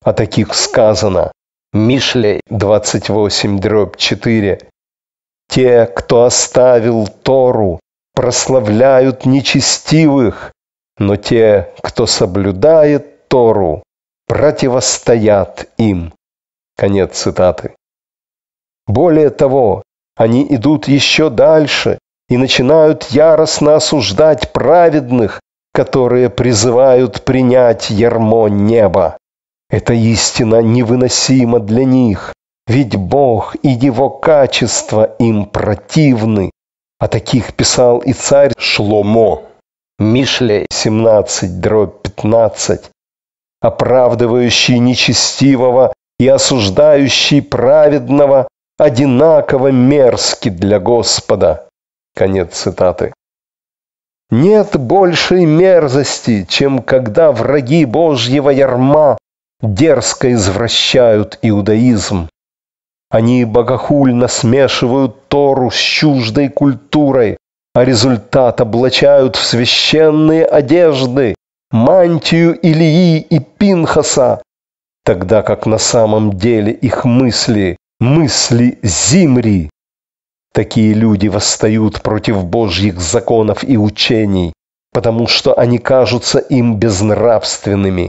S1: О таких сказано. Мишлей 28 дробь 4. Те, кто оставил Тору, прославляют нечестивых, но те, кто соблюдает Тору, противостоят им. Конец цитаты. Более того, они идут еще дальше и начинают яростно осуждать праведных, которые призывают принять ярмо неба. Эта истина невыносима для них, ведь Бог и Его качество им противны. О таких писал и царь Шломо. Мишле 17, дробь 15. Оправдывающий нечестивого и осуждающий праведного одинаково мерзки для Господа. Конец цитаты. Нет большей мерзости, чем когда враги Божьего ярма дерзко извращают иудаизм. Они богохульно смешивают Тору с чуждой культурой, а результат облачают в священные одежды, мантию Илии и Пинхаса, тогда как на самом деле их мысли мысли Зимри. Такие люди восстают против Божьих законов и учений, потому что они кажутся им безнравственными.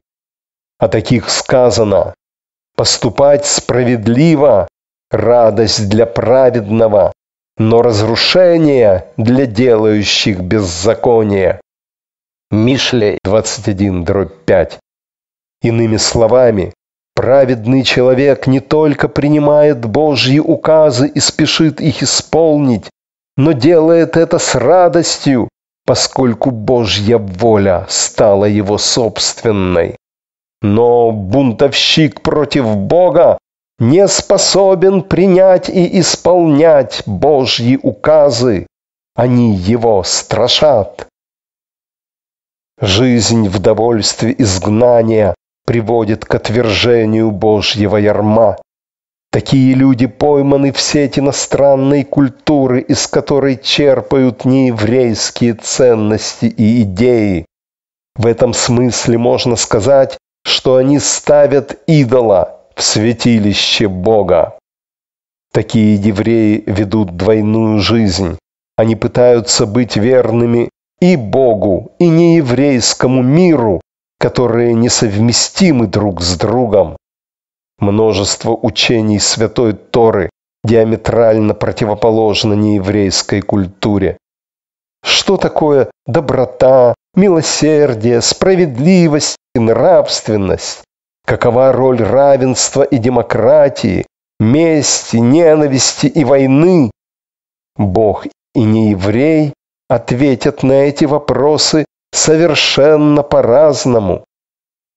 S1: О таких сказано «поступать справедливо – радость для праведного, но разрушение для делающих беззаконие». Мишле 21, дробь 5. Иными словами, Праведный человек не только принимает Божьи указы и спешит их исполнить, но делает это с радостью, поскольку Божья воля стала его собственной. Но бунтовщик против Бога не способен принять и исполнять Божьи указы. Они его страшат. Жизнь в довольстве изгнания приводит к отвержению Божьего ярма. Такие люди пойманы в сеть иностранной культуры, из которой черпают нееврейские ценности и идеи. В этом смысле можно сказать, что они ставят идола в святилище Бога. Такие евреи ведут двойную жизнь. Они пытаются быть верными и Богу, и нееврейскому миру, которые несовместимы друг с другом. Множество учений Святой Торы диаметрально противоположно нееврейской культуре. Что такое доброта, милосердие, справедливость и нравственность? Какова роль равенства и демократии, мести, ненависти и войны? Бог и нееврей ответят на эти вопросы совершенно по-разному.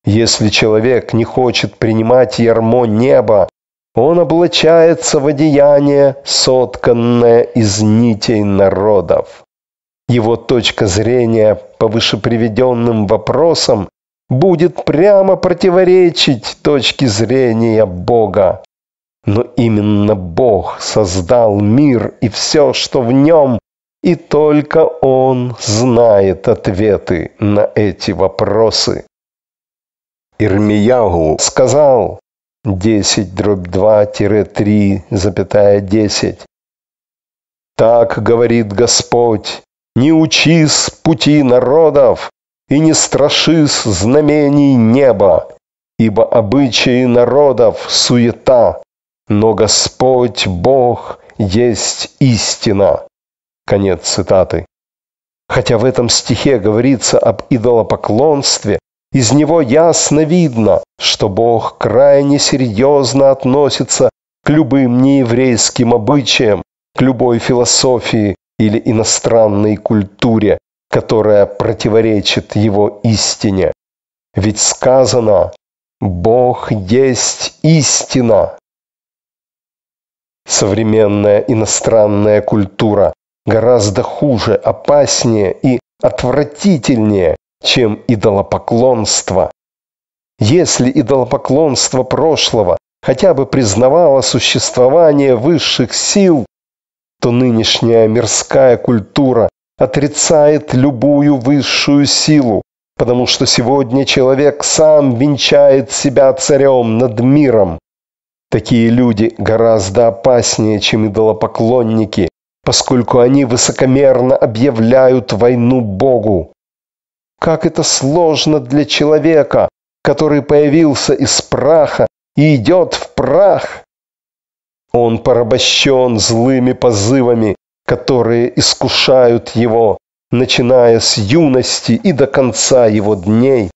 S1: Если человек не хочет принимать ярмо неба, он облачается в одеяние, сотканное из нитей народов. Его точка зрения по вышеприведенным вопросам будет прямо противоречить точке зрения Бога. Но именно Бог создал мир и все, что в нем, и только он знает ответы на эти вопросы. Ирмиягу сказал 10 дробь 2-3 запятая 10. Так говорит Господь, не учись пути народов и не страшись знамений неба, ибо обычаи народов суета, но Господь Бог есть истина. Конец цитаты. Хотя в этом стихе говорится об идолопоклонстве, из него ясно видно, что Бог крайне серьезно относится к любым нееврейским обычаям, к любой философии или иностранной культуре, которая противоречит его истине. Ведь сказано «Бог есть истина». Современная иностранная культура гораздо хуже, опаснее и отвратительнее, чем идолопоклонство. Если идолопоклонство прошлого хотя бы признавало существование высших сил, то нынешняя мирская культура отрицает любую высшую силу, потому что сегодня человек сам венчает себя царем над миром. Такие люди гораздо опаснее, чем идолопоклонники, поскольку они высокомерно объявляют войну Богу. Как это сложно для человека, который появился из праха и идет в прах. Он порабощен злыми позывами, которые искушают его, начиная с юности и до конца его дней.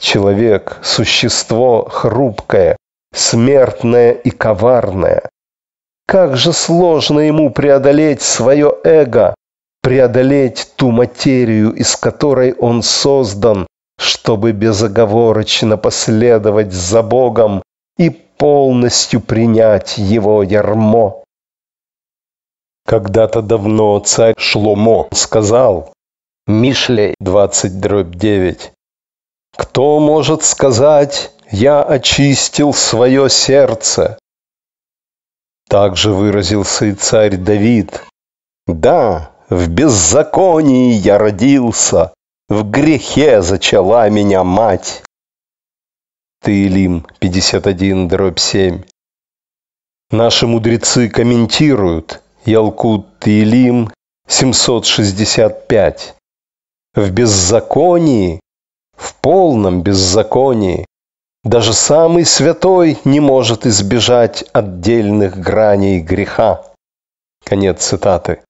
S1: Человек – существо хрупкое, смертное и коварное. Как же сложно ему преодолеть свое эго, преодолеть ту материю, из которой он создан, чтобы безоговорочно последовать за Богом и полностью принять его ярмо. Когда-то давно царь Шломо сказал, Мишлей 20 дробь 9, «Кто может сказать, я очистил свое сердце, также выразился и царь Давид. «Да, в беззаконии я родился, в грехе зачала меня мать». Таилим 51, дробь 7. Наши мудрецы комментируют Ялкут Тилим 765. В беззаконии, в полном беззаконии, даже самый святой не может избежать отдельных граней греха. Конец цитаты.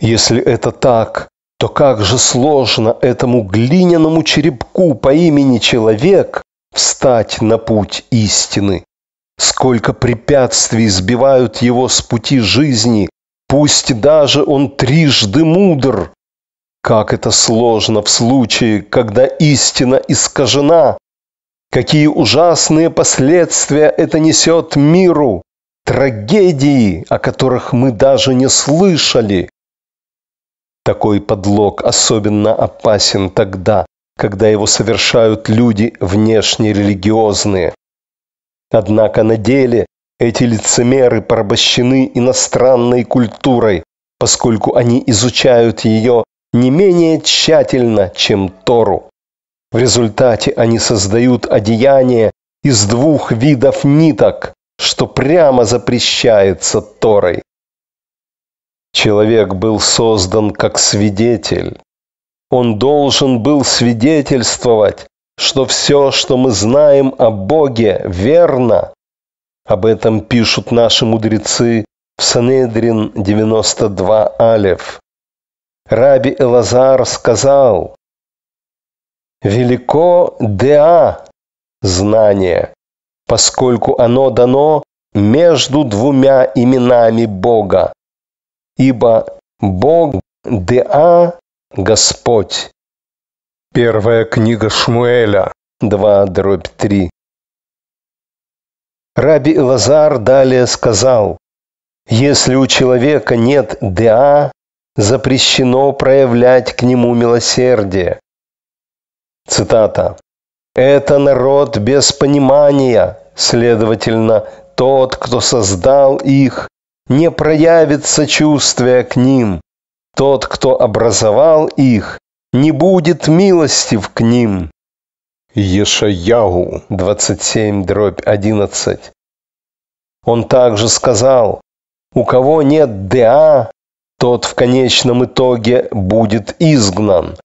S1: Если это так, то как же сложно этому глиняному черепку по имени человек встать на путь истины. Сколько препятствий сбивают его с пути жизни, пусть даже он трижды мудр. Как это сложно в случае, когда истина искажена, Какие ужасные последствия это несет миру, трагедии, о которых мы даже не слышали. Такой подлог особенно опасен тогда, когда его совершают люди внешне религиозные. Однако на деле эти лицемеры порабощены иностранной культурой, поскольку они изучают ее не менее тщательно, чем Тору. В результате они создают одеяние из двух видов ниток, что прямо запрещается Торой. Человек был создан как свидетель. Он должен был свидетельствовать, что все, что мы знаем о Боге, верно. Об этом пишут наши мудрецы в Санедрин 92 Алев. Раби Элазар сказал, велико деа знание, поскольку оно дано между двумя именами Бога. Ибо Бог Деа Господь. Первая книга Шмуэля 2, 3. Раби Лазар далее сказал, если у человека нет Деа, запрещено проявлять к нему милосердие. Цитата. «Это народ без понимания, следовательно, тот, кто создал их, не проявит сочувствия к ним. Тот, кто образовал их, не будет милостив к ним». Ешаягу 27 дробь 11. Он также сказал, у кого нет ДА, тот в конечном итоге будет изгнан.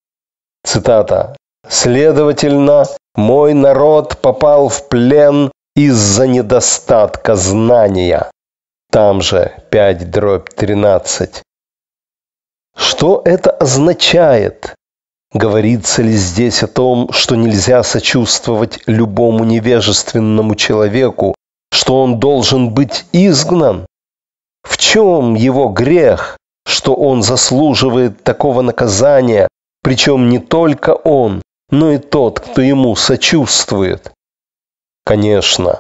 S1: Цитата. Следовательно, мой народ попал в плен из-за недостатка знания. Там же 5 дробь 13. Что это означает? Говорится ли здесь о том, что нельзя сочувствовать любому невежественному человеку, что он должен быть изгнан? В чем его грех, что он заслуживает такого наказания, причем не только он, но ну и тот, кто ему сочувствует. Конечно,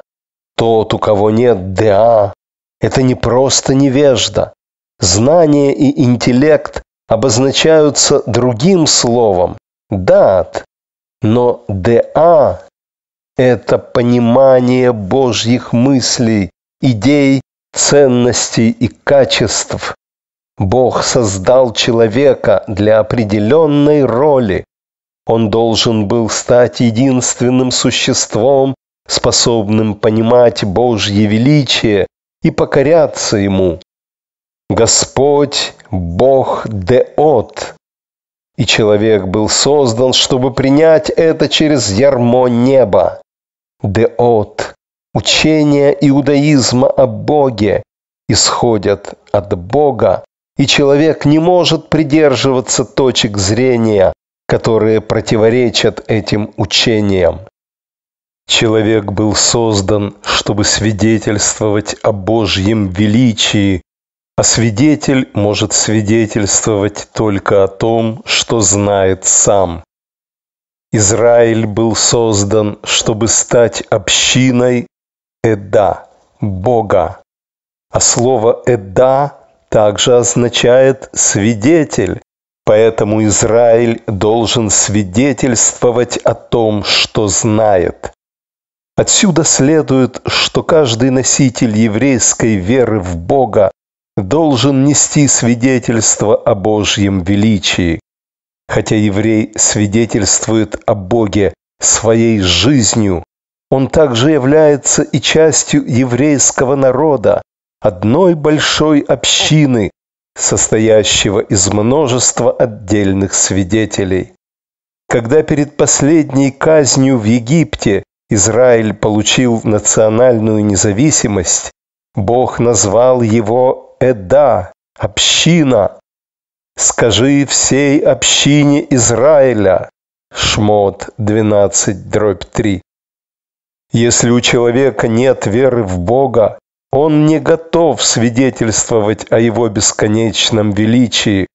S1: тот, у кого нет ДА, это не просто невежда. Знание и интеллект обозначаются другим словом – дат, но ДА – это понимание Божьих мыслей, идей, ценностей и качеств. Бог создал человека для определенной роли, он должен был стать единственным существом, способным понимать Божье величие и покоряться Ему. Господь – Бог Деот, и человек был создан, чтобы принять это через ярмо неба. Деот – учение иудаизма о Боге исходят от Бога, и человек не может придерживаться точек зрения, которые противоречат этим учениям. Человек был создан, чтобы свидетельствовать о Божьем величии, а свидетель может свидетельствовать только о том, что знает сам. Израиль был создан, чтобы стать общиной Эда, Бога. А слово Эда также означает свидетель, Поэтому Израиль должен свидетельствовать о том, что знает. Отсюда следует, что каждый носитель еврейской веры в Бога должен нести свидетельство о Божьем величии. Хотя еврей свидетельствует о Боге своей жизнью, он также является и частью еврейского народа, одной большой общины, состоящего из множества отдельных свидетелей. Когда перед последней казнью в Египте Израиль получил национальную независимость, Бог назвал его Эда, община. Скажи всей общине Израиля. Шмот 12, дробь 3. Если у человека нет веры в Бога, он не готов свидетельствовать о его бесконечном величии.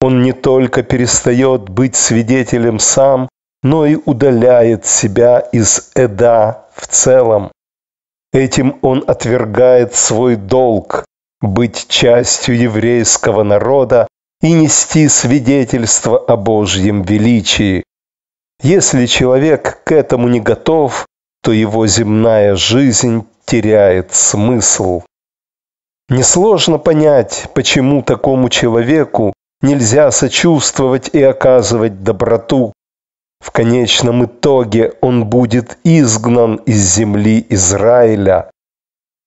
S1: Он не только перестает быть свидетелем сам, но и удаляет себя из Эда в целом. Этим он отвергает свой долг быть частью еврейского народа и нести свидетельство о Божьем величии. Если человек к этому не готов, то его земная жизнь теряет смысл. Несложно понять, почему такому человеку нельзя сочувствовать и оказывать доброту. В конечном итоге он будет изгнан из земли Израиля.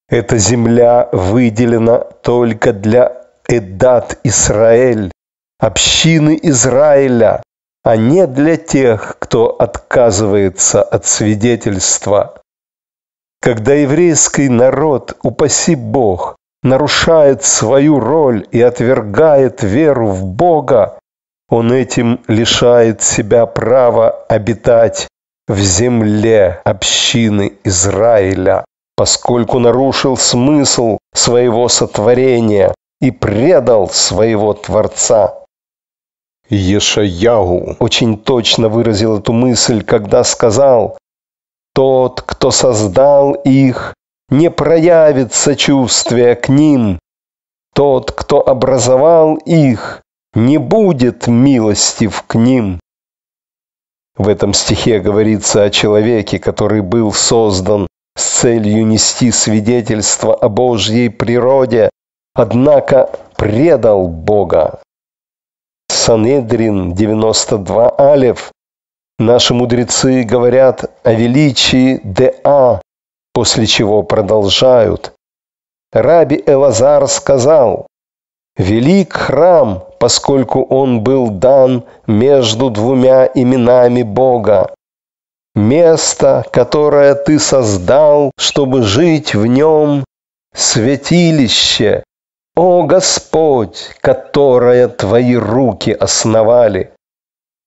S1: Эта земля выделена только для Эдат Израиль, общины Израиля, а не для тех, кто отказывается от свидетельства. Когда еврейский народ, упаси Бог, нарушает свою роль и отвергает веру в Бога, он этим лишает себя права обитать в земле общины Израиля, поскольку нарушил смысл своего сотворения и предал своего Творца. Ешаягу очень точно выразил эту мысль, когда сказал, тот, кто создал их, не проявит сочувствия к ним. Тот, кто образовал их, не будет милостив к ним. В этом стихе говорится о человеке, который был создан с целью нести свидетельство о Божьей природе, однако предал Бога. Санедрин 92 Алев Наши мудрецы говорят о величии Деа, после чего продолжают. Раби Элазар сказал, «Велик храм, поскольку он был дан между двумя именами Бога. Место, которое ты создал, чтобы жить в нем, святилище, о Господь, которое твои руки основали».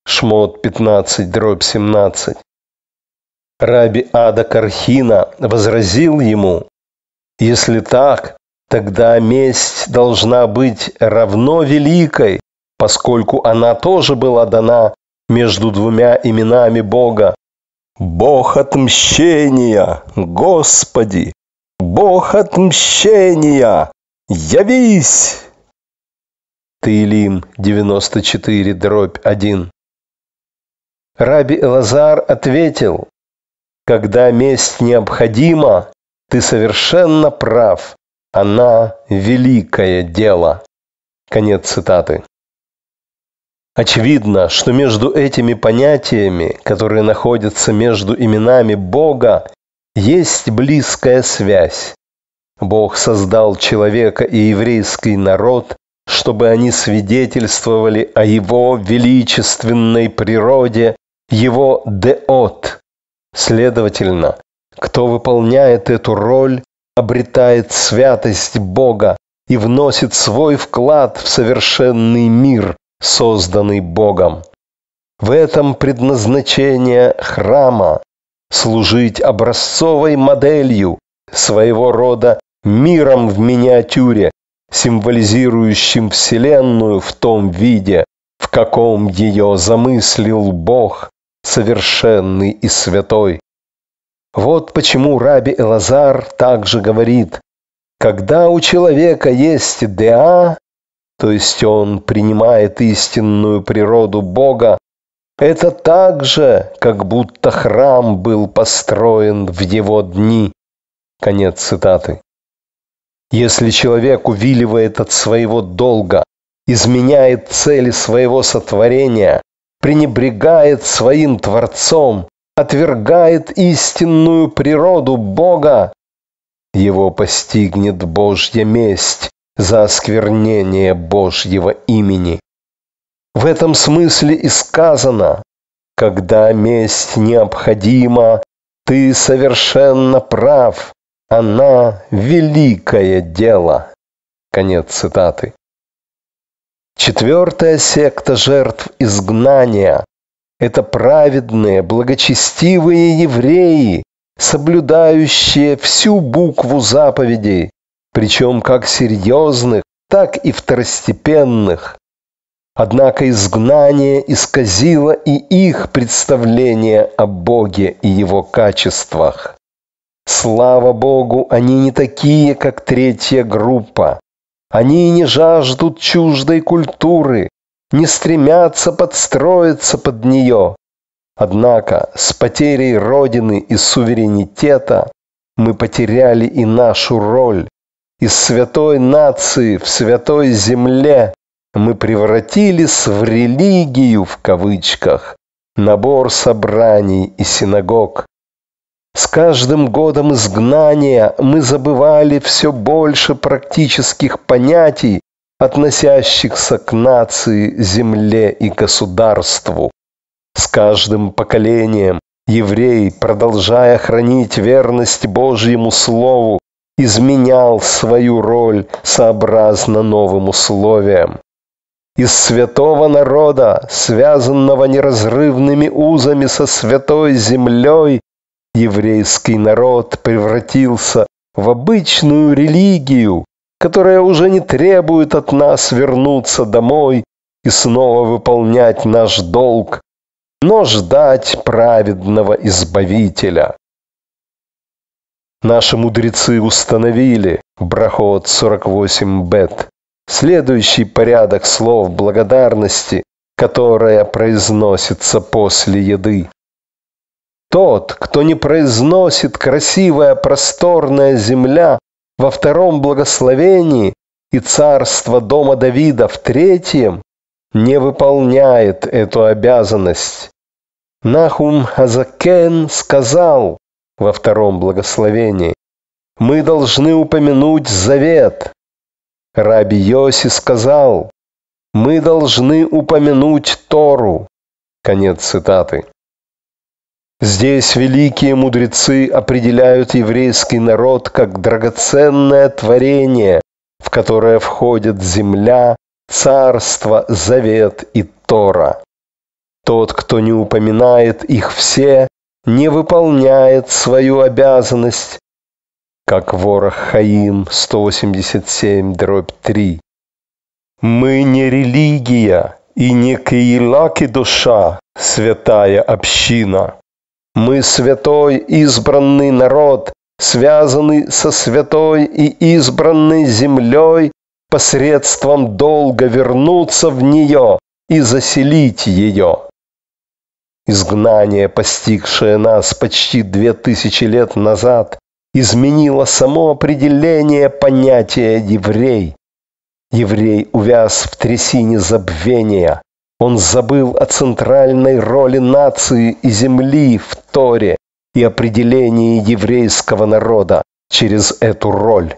S1: Шмот 15, дробь 17. Раби Ада Кархина возразил ему, «Если так, тогда месть должна быть равно великой, поскольку она тоже была дана между двумя именами Бога. Бог отмщения, Господи! Бог отмщения! Явись!» Таилим 94, дробь 1. Раби Лазар ответил, «Когда месть необходима, ты совершенно прав, она великое дело». Конец цитаты. Очевидно, что между этими понятиями, которые находятся между именами Бога, есть близкая связь. Бог создал человека и еврейский народ, чтобы они свидетельствовали о его величественной природе его деот. Следовательно, кто выполняет эту роль, обретает святость Бога и вносит свой вклад в совершенный мир, созданный Богом. В этом предназначение храма – служить образцовой моделью, своего рода миром в миниатюре, символизирующим Вселенную в том виде, в каком ее замыслил Бог, совершенный и святой. Вот почему раби Элазар также говорит, когда у человека есть Деа, то есть он принимает истинную природу Бога, это так же, как будто храм был построен в его дни. Конец цитаты. Если человек увиливает от своего долга, изменяет цели своего сотворения, пренебрегает своим Творцом, отвергает истинную природу Бога, его постигнет Божья месть за осквернение Божьего имени. В этом смысле и сказано, когда месть необходима, ты совершенно прав, она великое дело. Конец цитаты. Четвертая секта жертв изгнания – это праведные, благочестивые евреи, соблюдающие всю букву заповедей, причем как серьезных, так и второстепенных. Однако изгнание исказило и их представление о Боге и его качествах. Слава Богу, они не такие, как третья группа. Они не жаждут чуждой культуры, не стремятся подстроиться под нее. Однако с потерей Родины и суверенитета мы потеряли и нашу роль. Из святой нации в святой земле мы превратились в религию в кавычках, набор собраний и синагог, с каждым годом изгнания мы забывали все больше практических понятий, относящихся к нации, земле и государству. С каждым поколением еврей, продолжая хранить верность Божьему Слову, изменял свою роль сообразно новым условиям. Из святого народа, связанного неразрывными узами со святой землей, еврейский народ превратился в обычную религию, которая уже не требует от нас вернуться домой и снова выполнять наш долг, но ждать праведного Избавителя. Наши мудрецы установили Брахот 48 бет, следующий порядок слов благодарности, которая произносится после еды. Тот, кто не произносит красивая просторная земля во втором благословении и царство дома Давида в третьем, не выполняет эту обязанность. Нахум Азакен сказал во втором благословении, «Мы должны упомянуть завет». Раби Йоси сказал, «Мы должны упомянуть Тору». Конец цитаты. Здесь великие мудрецы определяют еврейский народ как драгоценное творение, в которое входят земля, царство, завет и Тора. Тот, кто не упоминает их все, не выполняет свою обязанность, как ворох Хаим 187 дробь 3. Мы не религия и не киелаки душа, святая община. Мы святой избранный народ, связанный со святой и избранной землей посредством долга вернуться в нее и заселить ее. Изгнание, постигшее нас почти две тысячи лет назад, изменило само определение понятия «еврей». Еврей увяз в трясине забвения. Он забыл о центральной роли нации и земли в Торе и определении еврейского народа через эту роль.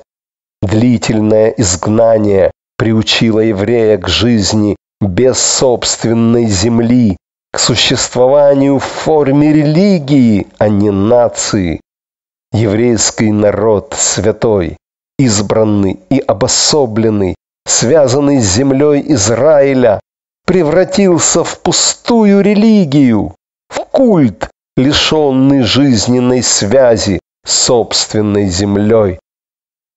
S1: Длительное изгнание приучило еврея к жизни без собственной земли, к существованию в форме религии, а не нации. Еврейский народ святой, избранный и обособленный, связанный с землей Израиля, превратился в пустую религию, в культ, лишенный жизненной связи с собственной землей.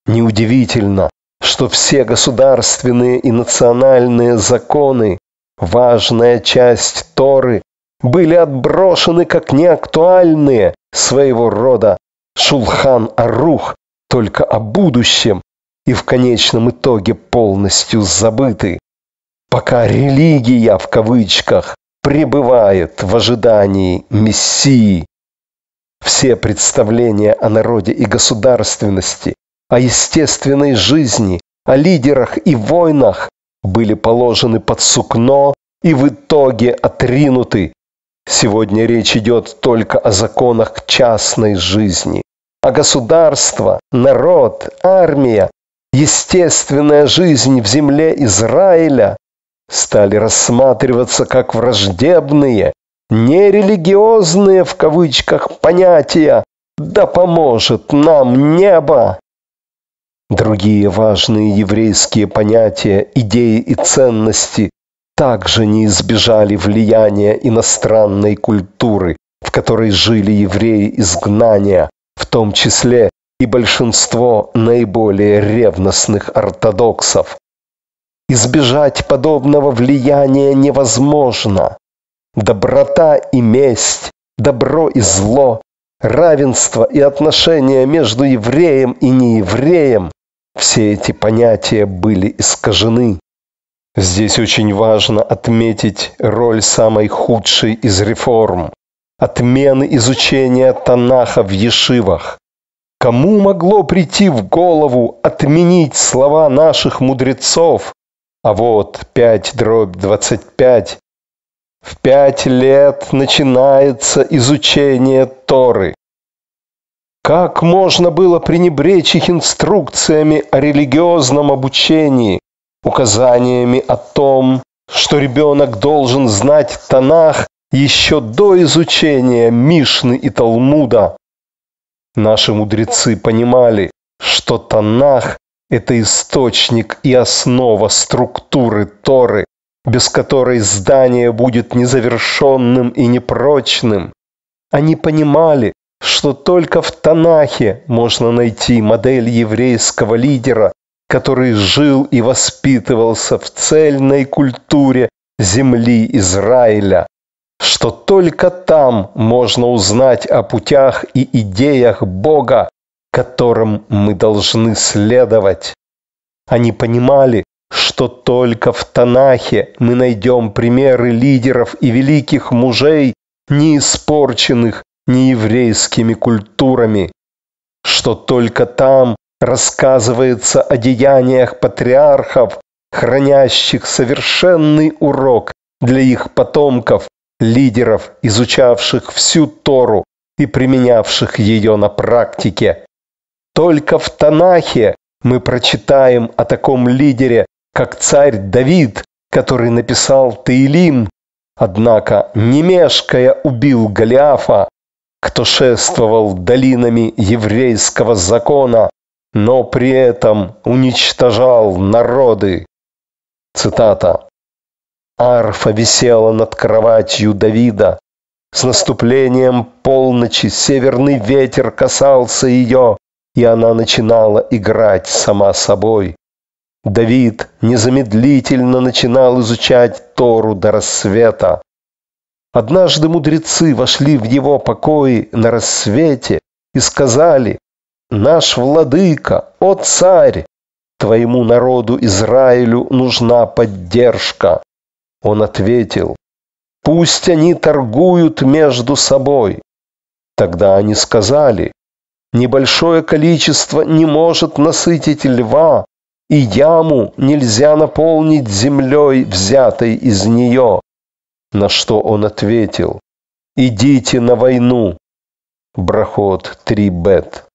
S1: Неудивительно, что все государственные и национальные законы, важная часть Торы, были отброшены как неактуальные своего рода шулхан-арух, только о будущем и в конечном итоге полностью забыты. Пока религия в кавычках пребывает в ожидании Мессии. Все представления о народе и государственности, о естественной жизни, о лидерах и войнах были положены под сукно и в итоге отринуты. Сегодня речь идет только о законах частной жизни. А государство, народ, армия, естественная жизнь в земле Израиля стали рассматриваться как враждебные, нерелигиозные в кавычках понятия «да поможет нам небо». Другие важные еврейские понятия, идеи и ценности также не избежали влияния иностранной культуры, в которой жили евреи изгнания, в том числе и большинство наиболее ревностных ортодоксов, Избежать подобного влияния невозможно. Доброта и месть, добро и зло, равенство и отношения между евреем и неевреем – все эти понятия были искажены. Здесь очень важно отметить роль самой худшей из реформ – отмены изучения Танаха в Ешивах. Кому могло прийти в голову отменить слова наших мудрецов а вот 5 дробь 25. В пять лет начинается изучение Торы. Как можно было пренебречь их инструкциями о религиозном обучении, указаниями о том, что ребенок должен знать Танах еще до изучения Мишны и Талмуда. Наши мудрецы понимали, что Танах это источник и основа структуры Торы, без которой здание будет незавершенным и непрочным. Они понимали, что только в Танахе можно найти модель еврейского лидера, который жил и воспитывался в цельной культуре земли Израиля, что только там можно узнать о путях и идеях Бога, которым мы должны следовать. Они понимали, что только в Танахе мы найдем примеры лидеров и великих мужей, не испорченных нееврейскими культурами, что только там рассказывается о деяниях патриархов, хранящих совершенный урок для их потомков, лидеров, изучавших всю Тору и применявших ее на практике. Только в Танахе мы прочитаем о таком лидере, как царь Давид, который написал Таилим, однако не мешкая убил Голиафа, кто шествовал долинами еврейского закона, но при этом уничтожал народы. Цитата. Арфа висела над кроватью Давида. С наступлением полночи северный ветер касался ее, и она начинала играть сама собой. Давид незамедлительно начинал изучать Тору до рассвета. Однажды мудрецы вошли в его покои на рассвете и сказали, «Наш владыка, о царь, твоему народу Израилю нужна поддержка». Он ответил, «Пусть они торгуют между собой». Тогда они сказали, Небольшое количество не может насытить льва, и яму нельзя наполнить землей, взятой из нее. На что он ответил, идите на войну. Брахот 3 бет.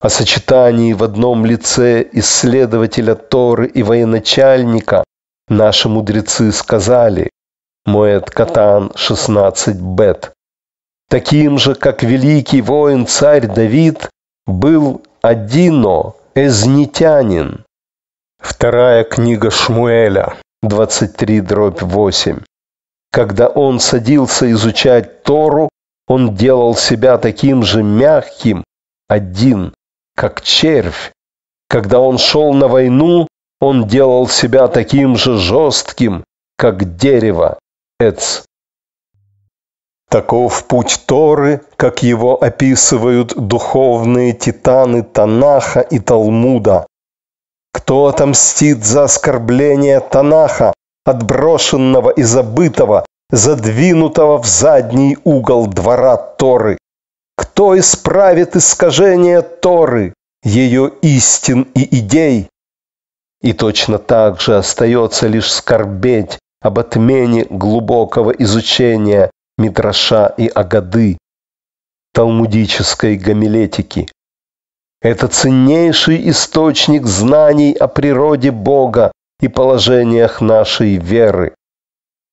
S1: О сочетании в одном лице исследователя Торы и военачальника наши мудрецы сказали. Моэт Катан 16 бет. Таким же, как великий воин царь Давид, был Адино, эзнитянин. Вторая книга Шмуэля, 23 дробь 8. Когда он садился изучать Тору, он делал себя таким же мягким, один, как червь. Когда он шел на войну, он делал себя таким же жестким, как дерево. Эц Таков путь Торы, как его описывают духовные титаны Танаха и Талмуда. Кто отомстит за оскорбление Танаха, отброшенного и забытого, задвинутого в задний угол двора Торы? Кто исправит искажение Торы, ее истин и идей? И точно так же остается лишь скорбеть об отмене глубокого изучения Митраша и Агады, талмудической гомилетики. Это ценнейший источник знаний о природе Бога и положениях нашей веры.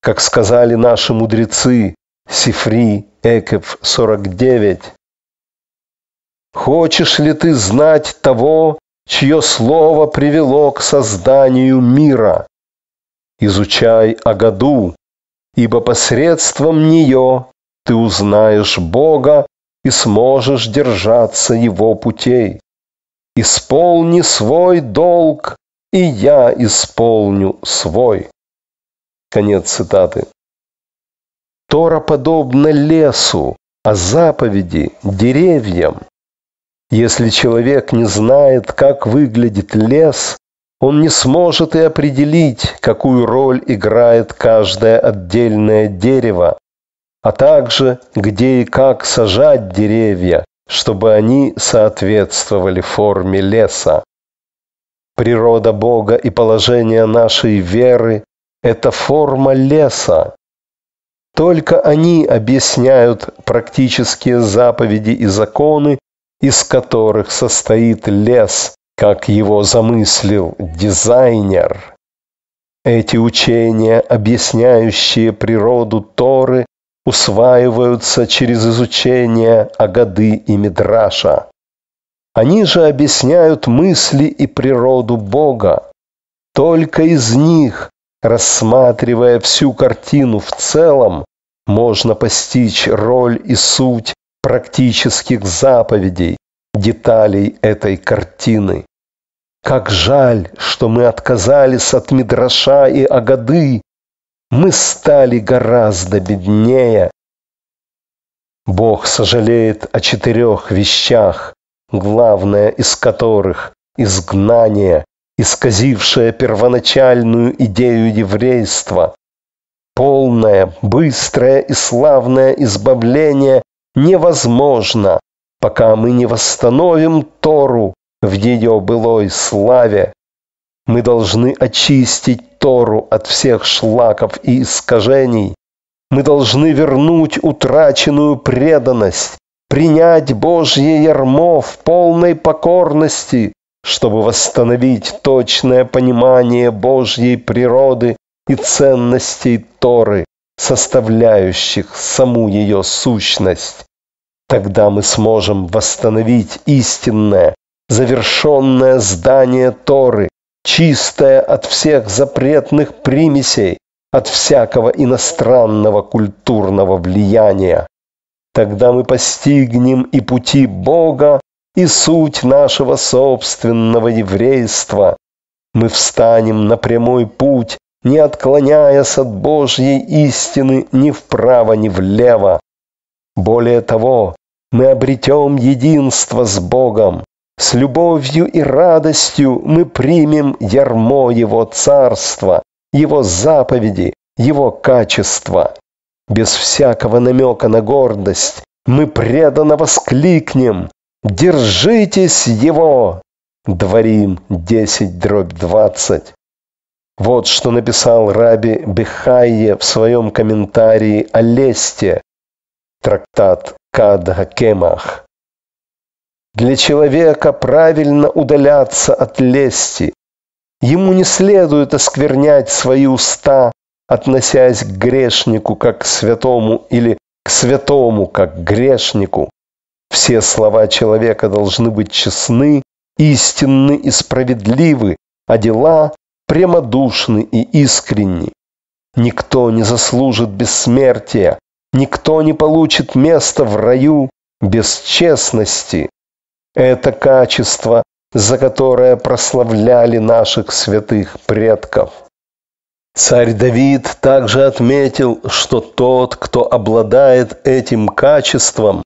S1: Как сказали наши мудрецы Сифри Экев 49, «Хочешь ли ты знать того, чье слово привело к созданию мира? Изучай Агаду, ибо посредством нее ты узнаешь Бога и сможешь держаться Его путей. Исполни свой долг, и я исполню свой. Конец цитаты. Тора подобна лесу, а заповеди – деревьям. Если человек не знает, как выглядит лес, он не сможет и определить, какую роль играет каждое отдельное дерево, а также где и как сажать деревья, чтобы они соответствовали форме леса. Природа Бога и положение нашей веры – это форма леса. Только они объясняют практические заповеди и законы, из которых состоит лес, как его замыслил дизайнер. Эти учения, объясняющие природу Торы, усваиваются через изучение Агады и Мидраша. Они же объясняют мысли и природу Бога. Только из них, рассматривая всю картину в целом, можно постичь роль и суть практических заповедей, деталей этой картины. Как жаль, что мы отказались от Мидраша и Агады. Мы стали гораздо беднее. Бог сожалеет о четырех вещах, главное из которых – изгнание, исказившее первоначальную идею еврейства. Полное, быстрое и славное избавление невозможно, пока мы не восстановим Тору, в ее былой славе. Мы должны очистить Тору от всех шлаков и искажений. Мы должны вернуть утраченную преданность, принять Божье ярмо в полной покорности, чтобы восстановить точное понимание Божьей природы и ценностей Торы, составляющих саму ее сущность. Тогда мы сможем восстановить истинное, завершенное здание Торы, чистое от всех запретных примесей, от всякого иностранного культурного влияния. Тогда мы постигнем и пути Бога, и суть нашего собственного еврейства. Мы встанем на прямой путь, не отклоняясь от Божьей истины ни вправо, ни влево. Более того, мы обретем единство с Богом, с любовью и радостью мы примем ярмо Его Царства, Его заповеди, Его качества. Без всякого намека на гордость мы преданно воскликнем «Держитесь Его!» Дворим 10 дробь 20. Вот что написал раби Бехайе в своем комментарии о лесте, трактат Кадхакемах. Хакемах. Для человека правильно удаляться от лести. Ему не следует осквернять свои уста, относясь к грешнику как к святому или к святому как к грешнику. Все слова человека должны быть честны, истинны и справедливы, а дела прямодушны и искренни. Никто не заслужит бессмертия, никто не получит место в раю без честности. Это качество, за которое прославляли наших святых предков. Царь Давид также отметил, что тот, кто обладает этим качеством,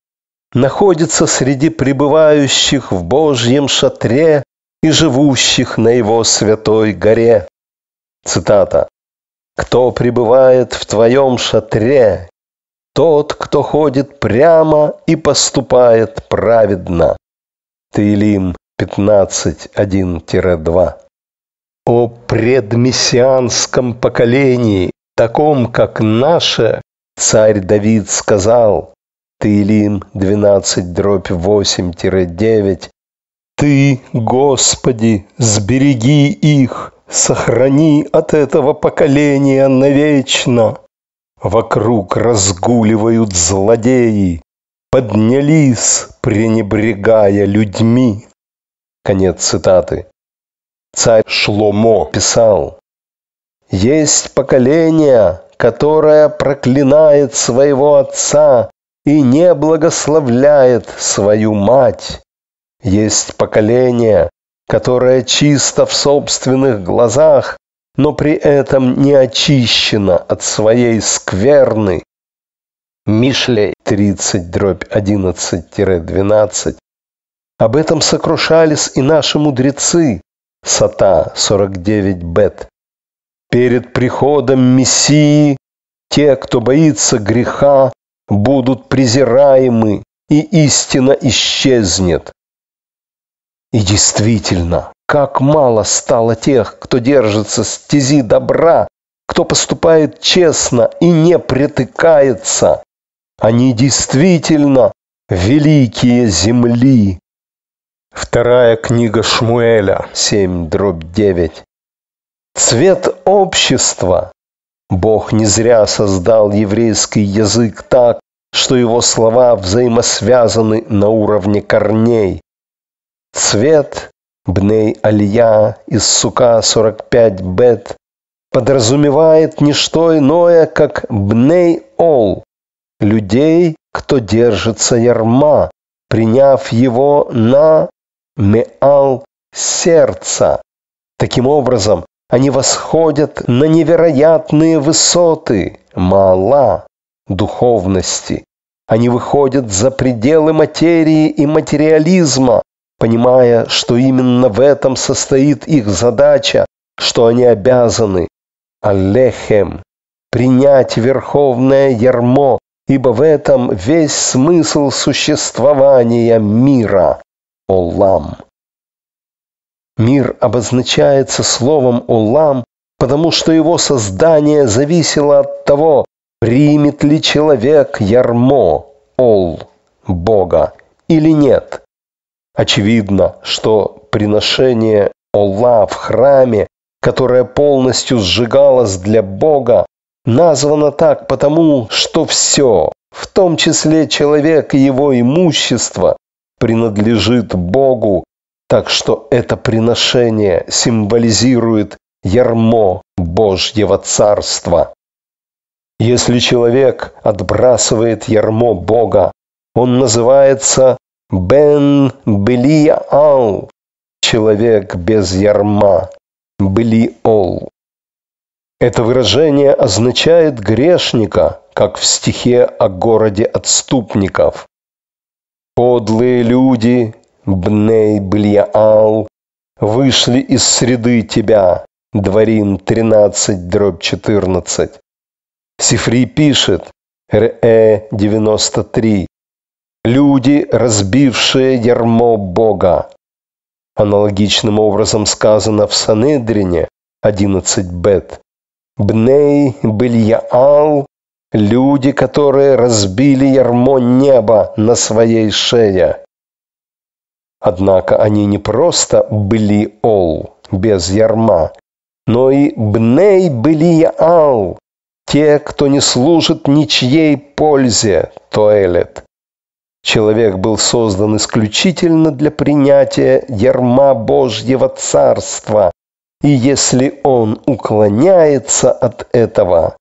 S1: находится среди пребывающих в Божьем шатре и живущих на его святой горе. Цитата. «Кто пребывает в твоем шатре, тот, кто ходит прямо и поступает праведно. Таилим 15.1-2. О предмессианском поколении, таком, как наше, царь Давид сказал, Таилим 12.8-9, «Ты, Господи, сбереги их, сохрани от этого поколения навечно. Вокруг разгуливают злодеи, поднялись, пренебрегая людьми. Конец цитаты. Царь Шломо писал, «Есть поколение, которое проклинает своего отца и не благословляет свою мать. Есть поколение, которое чисто в собственных глазах, но при этом не очищено от своей скверны Мишле 30 дробь 11-12. Об этом сокрушались и наши мудрецы, Сата 49 бет. Перед приходом Мессии те, кто боится греха, будут презираемы, и истина исчезнет. И действительно, как мало стало тех, кто держится стези добра, кто поступает честно и не притыкается. Они действительно великие земли. Вторая книга Шмуэля, 7, дробь 9. Цвет общества. Бог не зря создал еврейский язык так, что его слова взаимосвязаны на уровне корней. Цвет Бней Алия из Сука 45 Бет подразумевает не что иное, как Бней Ол, людей, кто держится ярма, приняв его на меал сердца. Таким образом, они восходят на невероятные высоты мала духовности. Они выходят за пределы материи и материализма, понимая, что именно в этом состоит их задача, что они обязаны Алехем принять верховное ярмо, ибо в этом весь смысл существования мира – Олам. Мир обозначается словом Олам, потому что его создание зависело от того, примет ли человек ярмо, Ол, Бога, или нет. Очевидно, что приношение Олла в храме, которое полностью сжигалось для Бога, названо так потому, что все, в том числе человек и его имущество, принадлежит Богу, так что это приношение символизирует ярмо Божьего Царства. Если человек отбрасывает ярмо Бога, он называется Бен Белиал, человек без ярма, Белиол. Это выражение означает грешника, как в стихе о городе отступников. Подлые люди, Бней блиал, вышли из среды тебя, Дворим 13, дробь 14. Сифри пишет, РЭ 93, люди, разбившие ярмо Бога. Аналогичным образом сказано в Санедрине 11 бет. Бней Бельяал, люди, которые разбили ярмо неба на своей шее. Однако они не просто были ол, без ярма, но и бней были ал, те, кто не служит ничьей пользе, тоэлет. Человек был создан исключительно для принятия ярма Божьего Царства, и если он уклоняется от этого,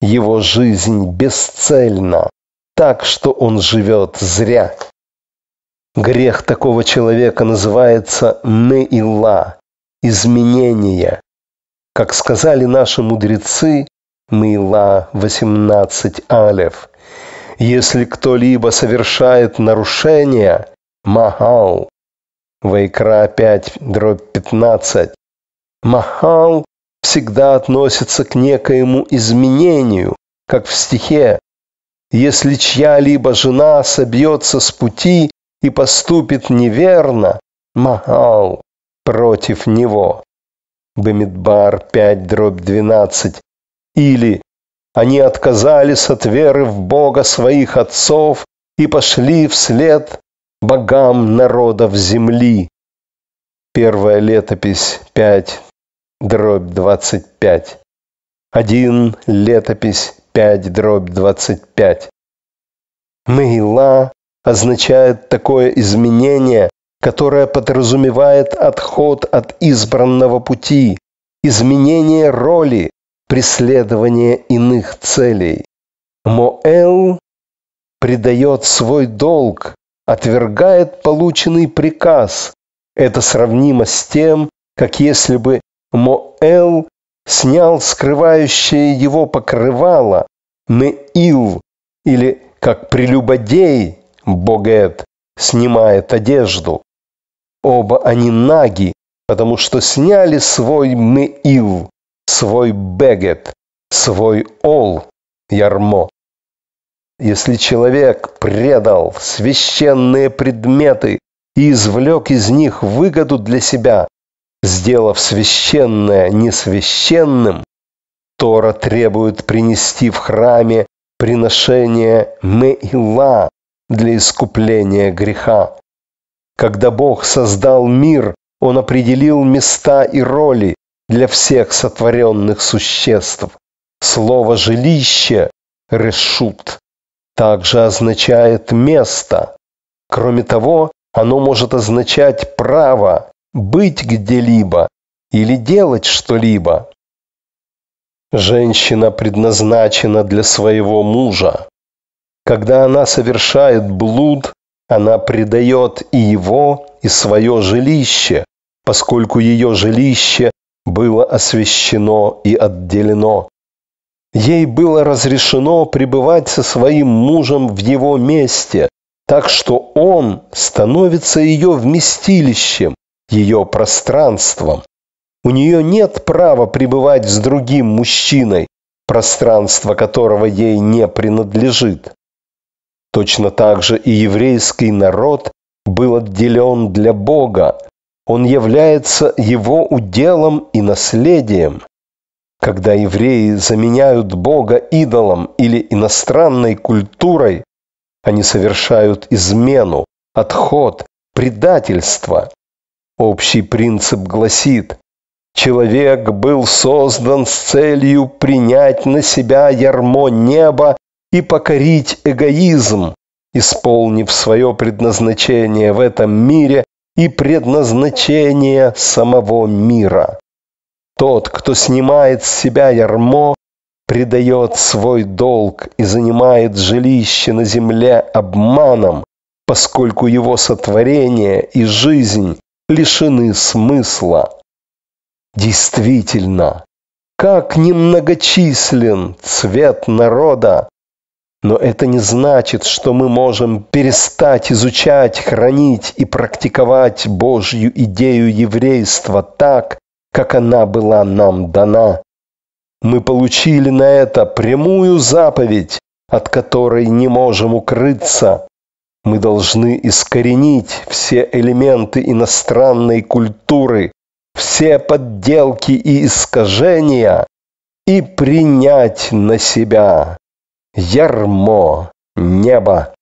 S1: его жизнь бесцельна, так что он живет зря. Грех такого человека называется ныила, изменение. Как сказали наши мудрецы, ныила 18 алев. Если кто-либо совершает нарушение, махал, Вайкра 5, дробь 15, Махал всегда относится к некоему изменению, как в стихе «Если чья-либо жена собьется с пути и поступит неверно, Махал против него». Бамидбар 5, дробь 12. Или «Они отказались от веры в Бога своих отцов и пошли вслед богам народов земли». Первая летопись 5, дробь 25. 1. Летопись 5 дробь 25. Мейла означает такое изменение, которое подразумевает отход от избранного пути, изменение роли, преследование иных целей. Моэл предает свой долг, отвергает полученный приказ. Это сравнимо с тем, как если бы Моэл снял скрывающее его покрывало, Неил, или как прелюбодей, Богет, снимает одежду. Оба они наги, потому что сняли свой Неил, свой Бегет, свой Ол, ярмо. Если человек предал священные предметы и извлек из них выгоду для себя, Сделав священное несвященным, Тора требует принести в храме приношение Меила для искупления греха. Когда Бог создал мир, Он определил места и роли для всех сотворенных существ. Слово «жилище» – «решут» также означает «место». Кроме того, оно может означать «право», быть где-либо или делать что-либо. Женщина предназначена для своего мужа. Когда она совершает блуд, она предает и его, и свое жилище, поскольку ее жилище было освящено и отделено. Ей было разрешено пребывать со своим мужем в его месте, так что он становится ее вместилищем, ее пространством. У нее нет права пребывать с другим мужчиной, пространство которого ей не принадлежит. Точно так же и еврейский народ был отделен для Бога. Он является его уделом и наследием. Когда евреи заменяют Бога идолом или иностранной культурой, они совершают измену, отход, предательство. Общий принцип гласит, человек был создан с целью принять на себя ярмо неба и покорить эгоизм, исполнив свое предназначение в этом мире и предназначение самого мира. Тот, кто снимает с себя ярмо, предает свой долг и занимает жилище на земле обманом, поскольку его сотворение и жизнь лишены смысла. Действительно, как немногочислен цвет народа, но это не значит, что мы можем перестать изучать, хранить и практиковать Божью идею еврейства так, как она была нам дана. Мы получили на это прямую заповедь, от которой не можем укрыться. Мы должны искоренить все элементы иностранной культуры, все подделки и искажения и принять на себя ярмо неба.